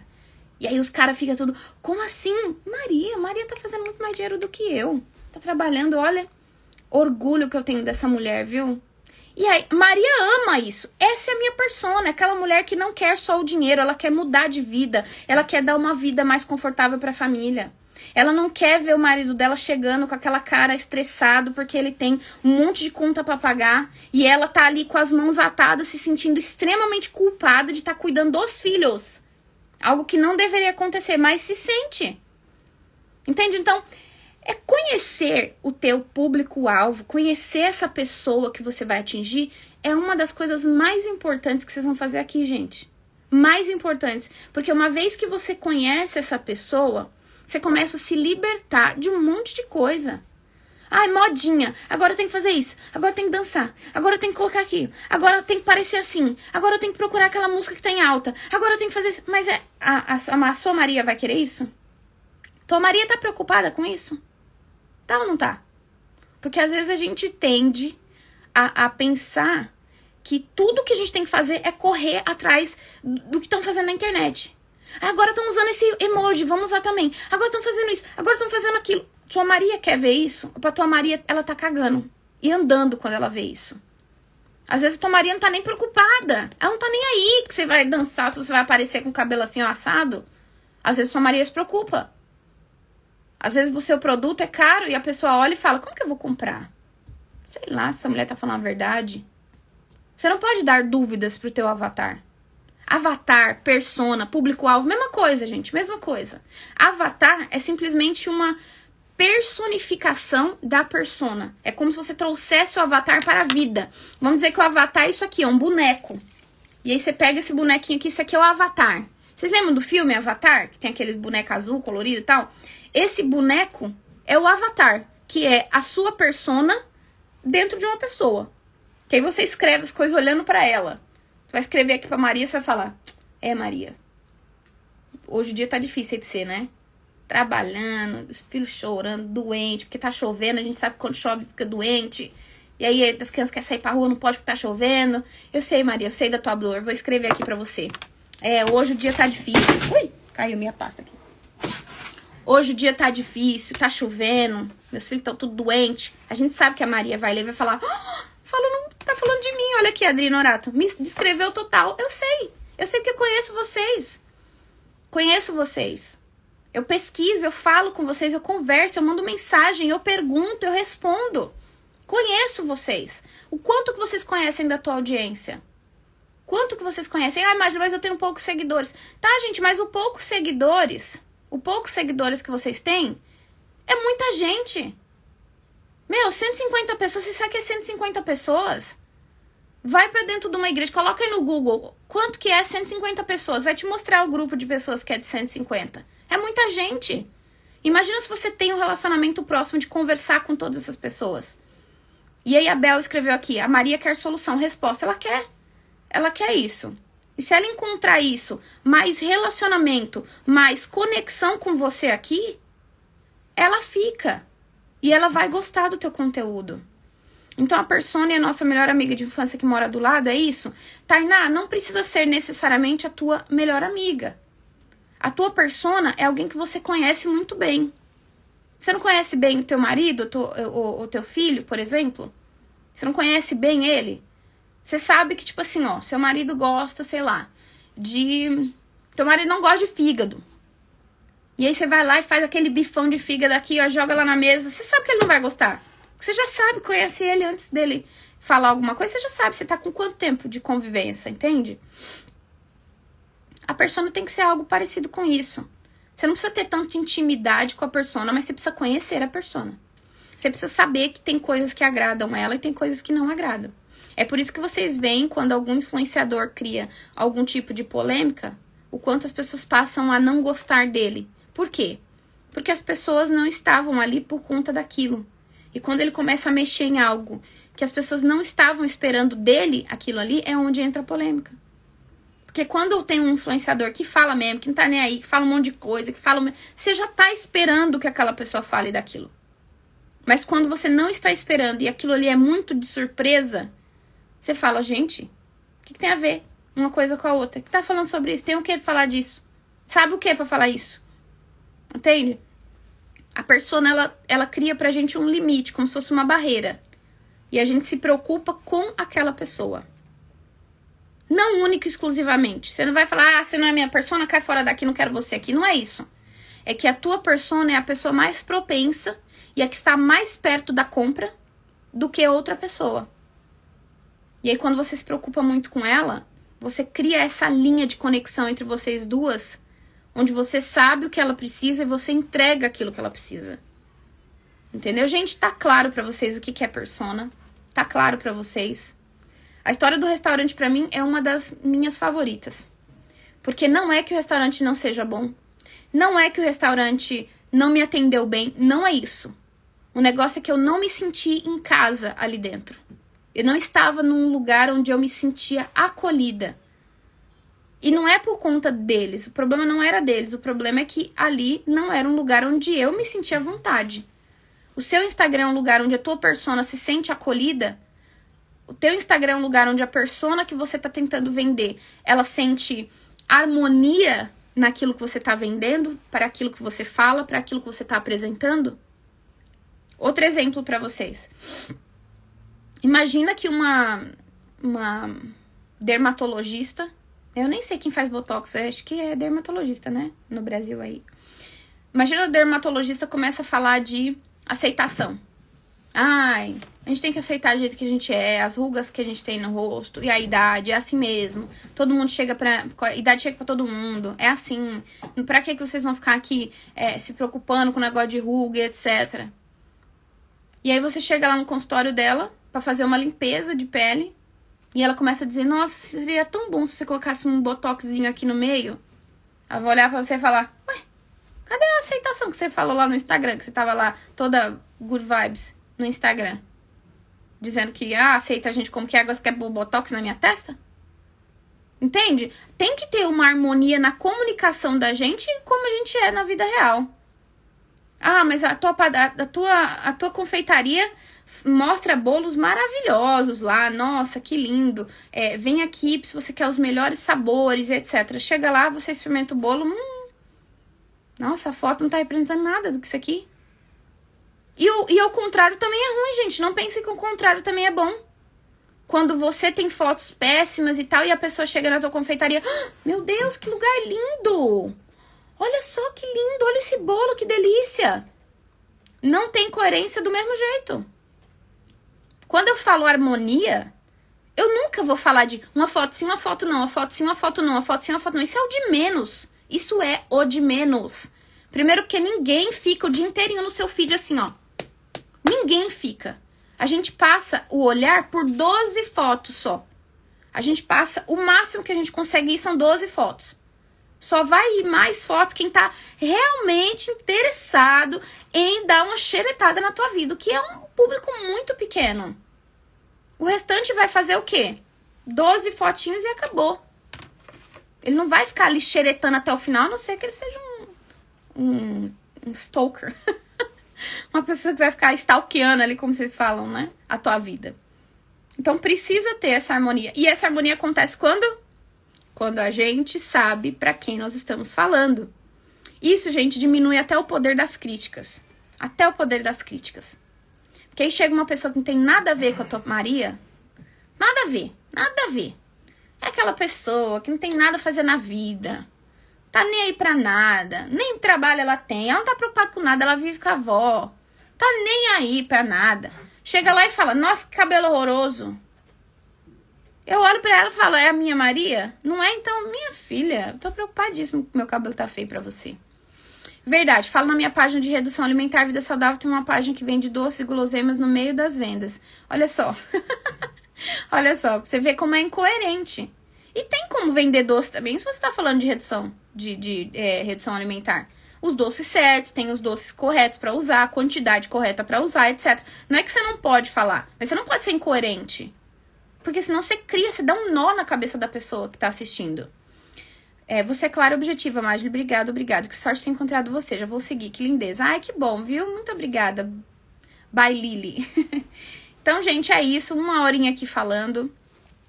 E aí os caras ficam tudo, como assim? Maria, Maria tá fazendo muito mais dinheiro do que eu tá trabalhando, olha, orgulho que eu tenho dessa mulher, viu? E aí, Maria ama isso. Essa é a minha persona, aquela mulher que não quer só o dinheiro, ela quer mudar de vida, ela quer dar uma vida mais confortável para a família. Ela não quer ver o marido dela chegando com aquela cara estressado porque ele tem um monte de conta para pagar e ela tá ali com as mãos atadas, se sentindo extremamente culpada de estar tá cuidando dos filhos. Algo que não deveria acontecer, mas se sente. Entende? Então, é conhecer o teu público-alvo, conhecer essa pessoa que você vai atingir, é uma das coisas mais importantes que vocês vão fazer aqui, gente. Mais importantes. Porque uma vez que você conhece essa pessoa, você começa a se libertar de um monte de coisa. Ai, modinha. Agora eu tenho que fazer isso. Agora eu tenho que dançar. Agora eu tenho que colocar aqui. Agora eu tenho que parecer assim. Agora eu tenho que procurar aquela música que tem tá alta. Agora eu tenho que fazer isso. Mas é, a, a, a, sua Maria vai querer isso? Tua Maria tá preocupada com isso? Tá ou não tá? Porque às vezes a gente tende a, a pensar que tudo que a gente tem que fazer é correr atrás do que estão fazendo na internet. Ah, agora estão usando esse emoji, vamos usar também. Agora estão fazendo isso, agora estão fazendo aquilo. Tua Maria quer ver isso? Pra tua Maria, ela tá cagando e andando quando ela vê isso. Às vezes a tua Maria não tá nem preocupada. Ela não tá nem aí que você vai dançar, se você vai aparecer com o cabelo assim, assado. Às vezes a tua Maria se preocupa. Às vezes o seu produto é caro e a pessoa olha e fala: como que eu vou comprar? Sei lá, se essa mulher tá falando a verdade. Você não pode dar dúvidas pro teu avatar. Avatar, persona, público-alvo, mesma coisa, gente, mesma coisa. Avatar é simplesmente uma personificação da persona. É como se você trouxesse o avatar para a vida. Vamos dizer que o avatar é isso aqui, é um boneco. E aí você pega esse bonequinho aqui, isso aqui é o avatar. Vocês lembram do filme Avatar? Que tem aquele boneco azul colorido e tal? Esse boneco é o avatar, que é a sua persona dentro de uma pessoa. Que aí você escreve as coisas olhando para ela. Você vai escrever aqui pra Maria, você vai falar: É, Maria. Hoje o dia tá difícil aí pra você, né? Trabalhando, os filhos chorando, doente, porque tá chovendo, a gente sabe que quando chove fica doente. E aí é, as crianças querem sair pra rua, não pode porque tá chovendo. Eu sei, Maria, eu sei da tua dor. Vou escrever aqui pra você. É, hoje o dia tá difícil. Ui, caiu minha pasta aqui. Hoje o dia tá difícil, tá chovendo, meus filhos estão tudo doente. A gente sabe que a Maria vai ler e vai falar: oh, falando, tá falando de mim, olha aqui, Adriana Orato. Me descreveu total. Eu sei. Eu sei porque eu conheço vocês. Conheço vocês. Eu pesquiso, eu falo com vocês, eu converso, eu mando mensagem, eu pergunto, eu respondo. Conheço vocês. O quanto que vocês conhecem da tua audiência? Quanto que vocês conhecem? Ah, não, mas eu tenho poucos seguidores. Tá, gente, mas o poucos seguidores o poucos seguidores que vocês têm, é muita gente. Meu, 150 pessoas, você sabe que é 150 pessoas? Vai para dentro de uma igreja, coloca aí no Google quanto que é 150 pessoas, vai te mostrar o grupo de pessoas que é de 150. É muita gente. Imagina se você tem um relacionamento próximo de conversar com todas essas pessoas. E aí a Bel escreveu aqui: a Maria quer solução, resposta, ela quer. Ela quer isso. E se ela encontrar isso, mais relacionamento, mais conexão com você aqui, ela fica. E ela vai gostar do teu conteúdo. Então a persona é a nossa melhor amiga de infância que mora do lado, é isso? Tainá, não precisa ser necessariamente a tua melhor amiga. A tua persona é alguém que você conhece muito bem. Você não conhece bem o teu marido, o teu, o, o teu filho, por exemplo? Você não conhece bem ele? Você sabe que, tipo assim, ó, seu marido gosta, sei lá, de. Teu marido não gosta de fígado. E aí você vai lá e faz aquele bifão de fígado aqui, ó, joga lá na mesa. Você sabe que ele não vai gostar. Você já sabe, conhece ele antes dele falar alguma coisa, você já sabe, você tá com quanto tempo de convivência, entende? A persona tem que ser algo parecido com isso. Você não precisa ter tanta intimidade com a persona, mas você precisa conhecer a persona. Você precisa saber que tem coisas que agradam ela e tem coisas que não agradam. É por isso que vocês veem quando algum influenciador cria algum tipo de polêmica, o quanto as pessoas passam a não gostar dele. Por quê? Porque as pessoas não estavam ali por conta daquilo. E quando ele começa a mexer em algo que as pessoas não estavam esperando dele, aquilo ali é onde entra a polêmica. Porque quando tem um influenciador que fala mesmo, que não tá nem aí, que fala um monte de coisa, que fala. Você já tá esperando que aquela pessoa fale daquilo. Mas quando você não está esperando e aquilo ali é muito de surpresa, você fala, gente, o que, que, tem a ver uma coisa com a outra? Que tá falando sobre isso? Tem o que falar disso? Sabe o que para falar isso? Entende? A persona, ela, ela cria pra gente um limite, como se fosse uma barreira. E a gente se preocupa com aquela pessoa. Não única e exclusivamente. Você não vai falar, ah, você não é minha persona, cai fora daqui, não quero você aqui. Não é isso. É que a tua persona é a pessoa mais propensa e a que está mais perto da compra do que outra pessoa. E aí, quando você se preocupa muito com ela, você cria essa linha de conexão entre vocês duas, onde você sabe o que ela precisa e você entrega aquilo que ela precisa. Entendeu, gente? Tá claro para vocês o que, é persona. Tá claro para vocês. A história do restaurante, para mim, é uma das minhas favoritas. Porque não é que o restaurante não seja bom. Não é que o restaurante não me atendeu bem. Não é isso. O negócio é que eu não me senti em casa ali dentro. Eu não estava num lugar onde eu me sentia acolhida. E não é por conta deles, o problema não era deles, o problema é que ali não era um lugar onde eu me sentia à vontade. O seu Instagram é um lugar onde a tua persona se sente acolhida? O teu Instagram é um lugar onde a persona que você está tentando vender, ela sente harmonia naquilo que você está vendendo, para aquilo que você fala, para aquilo que você está apresentando? Outro exemplo para vocês. Imagina que uma, uma dermatologista, eu nem sei quem faz botox, acho que é dermatologista, né? No Brasil aí. Imagina a dermatologista começa a falar de aceitação. Ai, a gente tem que aceitar o jeito que a gente é, as rugas que a gente tem no rosto e a idade, é assim mesmo. Todo mundo chega pra. A idade chega pra todo mundo, é assim. Pra que, que vocês vão ficar aqui é, se preocupando com o negócio de ruga e etc? E aí você chega lá no consultório dela, para fazer uma limpeza de pele. E ela começa a dizer: Nossa, seria tão bom se você colocasse um botoxinho aqui no meio. Ela vai olhar pra você e falar: Ué, cadê a aceitação que você falou lá no Instagram? Que você tava lá toda good vibes no Instagram. Dizendo que, ah, aceita a gente como que é, agora você quer botox na minha testa? Entende? Tem que ter uma harmonia na comunicação da gente como a gente é na vida real. Ah, mas a tua, a tua, a tua confeitaria mostra bolos maravilhosos lá, nossa, que lindo. É, vem aqui se você quer os melhores sabores, etc. Chega lá, você experimenta o bolo, hum, nossa, a foto não tá representando nada do que isso aqui. E, o, e o contrário também é ruim, gente. Não pense que o contrário também é bom. Quando você tem fotos péssimas e tal, e a pessoa chega na tua confeitaria, ah, meu Deus, que lugar lindo! Olha só que lindo, olha esse bolo, que delícia! Não tem coerência do mesmo jeito. Quando eu falo harmonia, eu nunca vou falar de uma foto sim, uma foto não, uma foto sim, uma foto não, uma foto sim, uma foto não. Isso é o de menos. Isso é o de menos. Primeiro porque ninguém fica o dia inteirinho no seu feed assim, ó. Ninguém fica. A gente passa o olhar por 12 fotos só. A gente passa, o máximo que a gente consegue ir são 12 fotos. Só vai ir mais fotos quem tá realmente interessado em dar uma xeretada na tua vida, que é um público muito pequeno. O restante vai fazer o quê? 12 fotinhos e acabou. Ele não vai ficar ali xeretando até o final, a não ser que ele seja um, um, um stalker. Uma pessoa que vai ficar stalkeando ali, como vocês falam, né? A tua vida. Então precisa ter essa harmonia. E essa harmonia acontece quando? Quando a gente sabe para quem nós estamos falando. Isso, gente, diminui até o poder das críticas. Até o poder das críticas. Porque aí chega uma pessoa que não tem nada a ver com a tua Maria. Nada a ver, nada a ver. É aquela pessoa que não tem nada a fazer na vida. Tá nem aí pra nada. Nem trabalho ela tem. Ela não tá preocupada com nada. Ela vive com a avó. Tá nem aí pra nada. Chega lá e fala: Nossa, que cabelo horroroso. Eu olho pra ela e falo: É a minha Maria? Não é? Então, minha filha, tô preocupadíssima que meu cabelo tá feio pra você. Verdade, falo na minha página de redução alimentar e vida saudável, tem uma página que vende doces e guloseimas no meio das vendas. Olha só. Olha só, você vê como é incoerente. E tem como vender doce também, se você está falando de redução, de, de é, redução alimentar. Os doces certos, tem os doces corretos para usar, a quantidade correta para usar, etc. Não é que você não pode falar, mas você não pode ser incoerente. Porque senão você cria, você dá um nó na cabeça da pessoa que está assistindo. É, você é clara e objetiva, Magli. Obrigado, obrigado. Que sorte ter encontrado você. Já vou seguir. Que lindeza. Ai, que bom, viu? Muito obrigada. Bye, Lily. então, gente, é isso. Uma horinha aqui falando.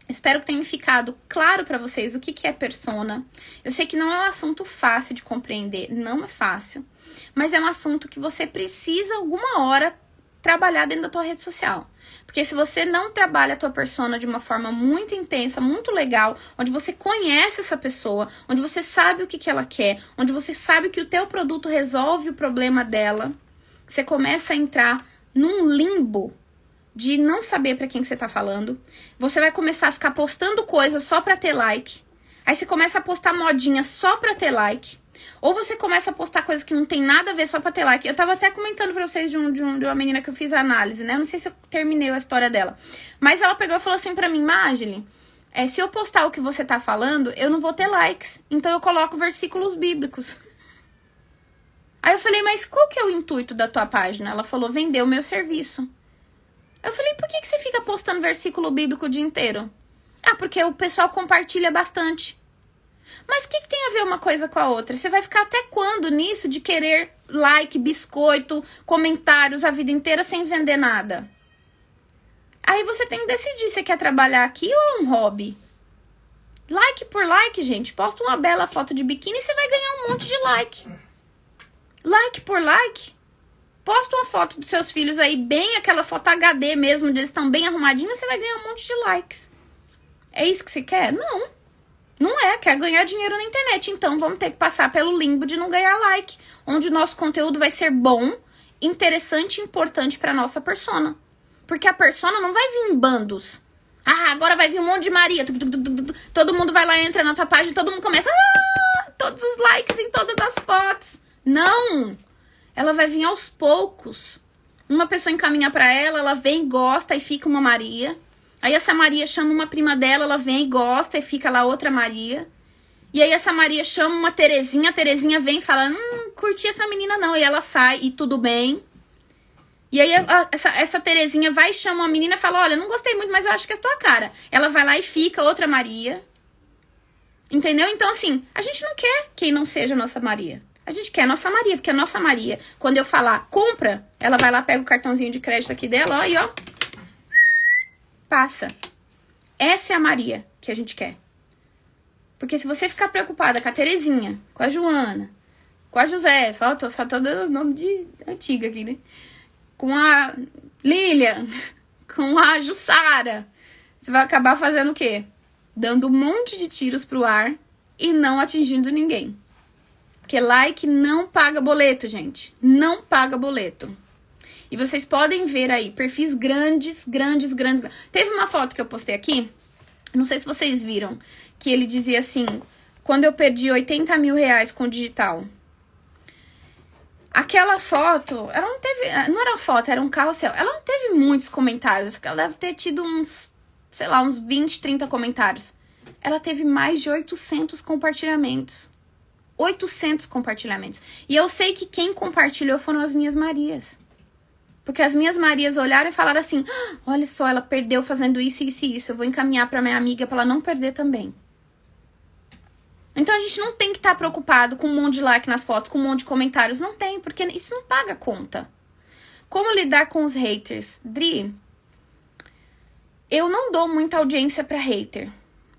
Espero que tenha ficado claro para vocês o que, que é persona. Eu sei que não é um assunto fácil de compreender, não é fácil, mas é um assunto que você precisa alguma hora trabalhar dentro da tua rede social. Porque se você não trabalha a tua persona de uma forma muito intensa, muito legal, onde você conhece essa pessoa, onde você sabe o que, que ela quer, onde você sabe que o teu produto resolve o problema dela, você começa a entrar num limbo de não saber para quem que você tá falando. Você vai começar a ficar postando coisas só para ter like. Aí você começa a postar modinha só para ter like. Ou você começa a postar coisas que não tem nada a ver só pra ter like. Eu tava até comentando pra vocês de, um, de, um, de uma menina que eu fiz a análise, né? Eu não sei se eu terminei a história dela. Mas ela pegou e falou assim pra mim, Magli, é, se eu postar o que você tá falando, eu não vou ter likes. Então eu coloco versículos bíblicos. Aí eu falei, mas qual que é o intuito da tua página? Ela falou, vender o meu serviço. Eu falei, por que, que você fica postando versículo bíblico o dia inteiro? Ah, porque o pessoal compartilha bastante. Mas o que, que tem a ver uma coisa com a outra? Você vai ficar até quando nisso de querer like, biscoito, comentários a vida inteira sem vender nada? Aí você tem que decidir se quer trabalhar aqui ou é um hobby. Like por like, gente. Posta uma bela foto de biquíni e você vai ganhar um monte de like. Like por like. Posta uma foto dos seus filhos aí, bem aquela foto HD mesmo, eles estão bem arrumadinhos, você vai ganhar um monte de likes. É isso que você quer? Não. Não é, quer ganhar dinheiro na internet. Então vamos ter que passar pelo limbo de não ganhar like, onde o nosso conteúdo vai ser bom, interessante e importante para nossa persona. Porque a persona não vai vir em bandos. Ah, agora vai vir um monte de Maria. Todo mundo vai lá, entra na tua página, todo mundo começa. Ah, todos os likes em todas as fotos. Não! Ela vai vir aos poucos. Uma pessoa encaminha para ela, ela vem, gosta e fica uma Maria. Aí essa Maria chama uma prima dela, ela vem e gosta, e fica lá outra Maria. E aí essa Maria chama uma Terezinha, a Terezinha vem e fala: Hum, curti essa menina não. E ela sai e tudo bem. E aí a, essa, essa Terezinha vai e chama uma menina e fala: Olha, não gostei muito, mas eu acho que é a tua cara. Ela vai lá e fica outra Maria. Entendeu? Então, assim, a gente não quer quem não seja a nossa Maria. A gente quer a nossa Maria, porque a nossa Maria, quando eu falar compra, ela vai lá, pega o cartãozinho de crédito aqui dela, ó, e ó, passa. Essa é a Maria que a gente quer. Porque se você ficar preocupada com a Terezinha, com a Joana, com a José, falta só tô dando os nomes de antiga aqui, né? Com a Lilian, com a Jussara, você vai acabar fazendo o quê? Dando um monte de tiros pro ar e não atingindo ninguém. Porque like não paga boleto, gente. Não paga boleto. E vocês podem ver aí perfis grandes, grandes, grandes. Teve uma foto que eu postei aqui, não sei se vocês viram, que ele dizia assim: quando eu perdi 80 mil reais com digital. Aquela foto, ela não teve. Eh, não era uma foto, era um carrossel. Ela não teve muitos comentários. Ela deve ter tido uns, sei lá, uns 20, 30 comentários. Ela teve mais de 800 compartilhamentos. 800 compartilhamentos. E eu sei que quem compartilhou foram as minhas Marias. Porque as minhas Marias olharam e falaram assim: ah, olha só, ela perdeu fazendo isso, isso e isso. Eu vou encaminhar para minha amiga para ela não perder também. Então a gente não tem que estar tá preocupado com um monte de like nas fotos, com um monte de comentários. Não tem, porque isso não paga conta. Como lidar com os haters? Dri, eu não dou muita audiência para hater.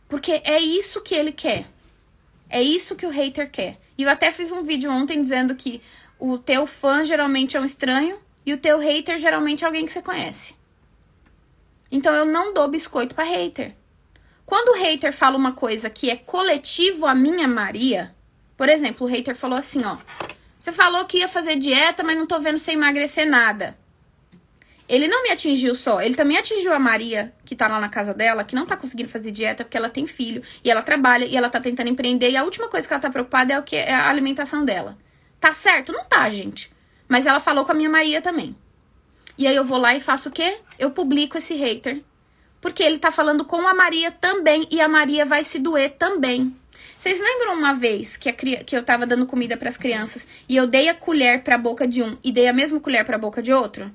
Porque é isso que ele quer. É isso que o hater quer. E eu até fiz um vídeo ontem dizendo que o teu fã geralmente é um estranho e o teu hater geralmente é alguém que você conhece. Então eu não dou biscoito para hater. Quando o hater fala uma coisa que é coletivo a minha Maria, por exemplo, o hater falou assim, ó: "Você falou que ia fazer dieta, mas não tô vendo você emagrecer nada". Ele não me atingiu só, ele também atingiu a Maria, que tá lá na casa dela, que não tá conseguindo fazer dieta porque ela tem filho, e ela trabalha, e ela tá tentando empreender, e a última coisa que ela tá preocupada é o que é a alimentação dela. Tá certo? Não tá, gente. Mas ela falou com a minha Maria também. E aí eu vou lá e faço o quê? Eu publico esse hater. Porque ele tá falando com a Maria também e a Maria vai se doer também. Vocês lembram uma vez que, a, que eu tava dando comida para as crianças e eu dei a colher para a boca de um e dei a mesma colher para a boca de outro?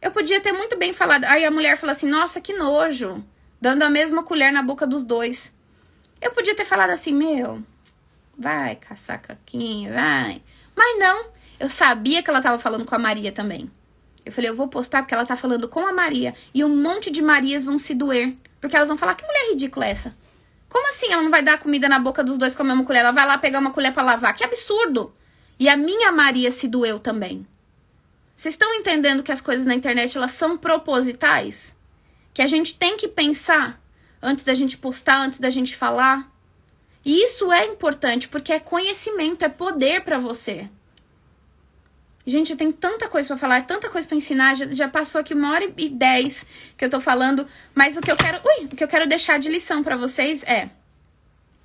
Eu podia ter muito bem falado. Aí a mulher falou assim: "Nossa, que nojo", dando a mesma colher na boca dos dois. Eu podia ter falado assim: "Meu, vai caçar caquinho, vai". Mas não, eu sabia que ela estava falando com a Maria também. Eu falei, eu vou postar porque ela tá falando com a Maria. E um monte de Marias vão se doer. Porque elas vão falar, que mulher ridícula é essa? Como assim ela não vai dar comida na boca dos dois com a mesma colher? Ela vai lá pegar uma colher para lavar. Que absurdo! E a minha Maria se doeu também. Vocês estão entendendo que as coisas na internet elas são propositais? Que a gente tem que pensar antes da gente postar, antes da gente falar? E isso é importante porque é conhecimento, é poder para você. Gente, eu tenho tanta coisa para falar, tanta coisa para ensinar. Já, já, passou aqui uma hora e dez que eu tô falando. Mas o que eu quero. Ui, o que eu quero deixar de lição para vocês é.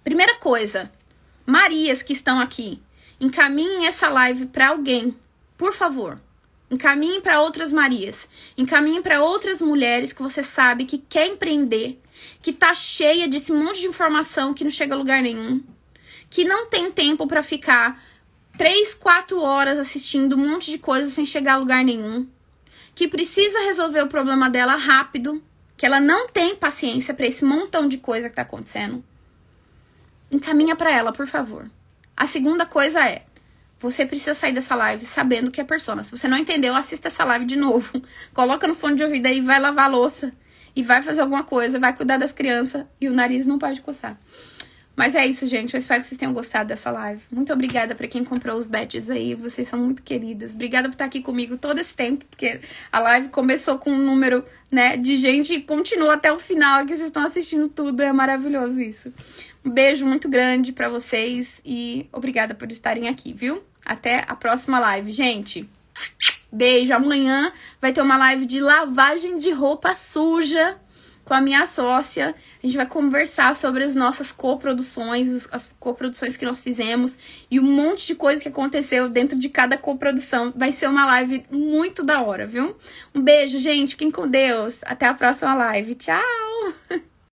Primeira coisa, Marias que estão aqui, encaminhem essa live para alguém, por favor. Encaminhem para outras Marias. Encaminhem para outras mulheres que você sabe que quer empreender, que tá cheia desse monte de informação que não chega a lugar nenhum, que não tem tempo para ficar 3, 4 horas assistindo um monte de coisa sem chegar a lugar nenhum, que precisa resolver o problema dela rápido, que ela não tem paciência para esse montão de coisa que tá acontecendo. Encaminha para ela, por favor. A segunda coisa é: você precisa sair dessa live sabendo que é persona. Se você não entendeu, assista essa live de novo. Coloca no fone de ouvido aí, vai lavar a louça e vai fazer alguma coisa, vai cuidar das crianças e o nariz não pode de coçar. Mas é isso, gente. Eu espero que vocês tenham gostado dessa live. Muito obrigada para quem comprou os badges aí. Vocês são muito queridas. Obrigada por estar aqui comigo todo esse tempo, porque a live começou com um número, né, de gente e continua até o final aqui. Vocês estão assistindo tudo. É maravilhoso isso. Um beijo muito grande para vocês e obrigada por estarem aqui, viu? Até a próxima live, gente. Beijo. Amanhã vai ter uma live de lavagem de roupa suja com a minha sócia. A gente vai conversar sobre as nossas coproduções, as coproduções que nós fizemos e um monte de coisa que aconteceu dentro de cada coprodução. Vai ser uma live muito da hora, viu? Um beijo, gente. Fiquem com Deus. Até a próxima live. Tchau!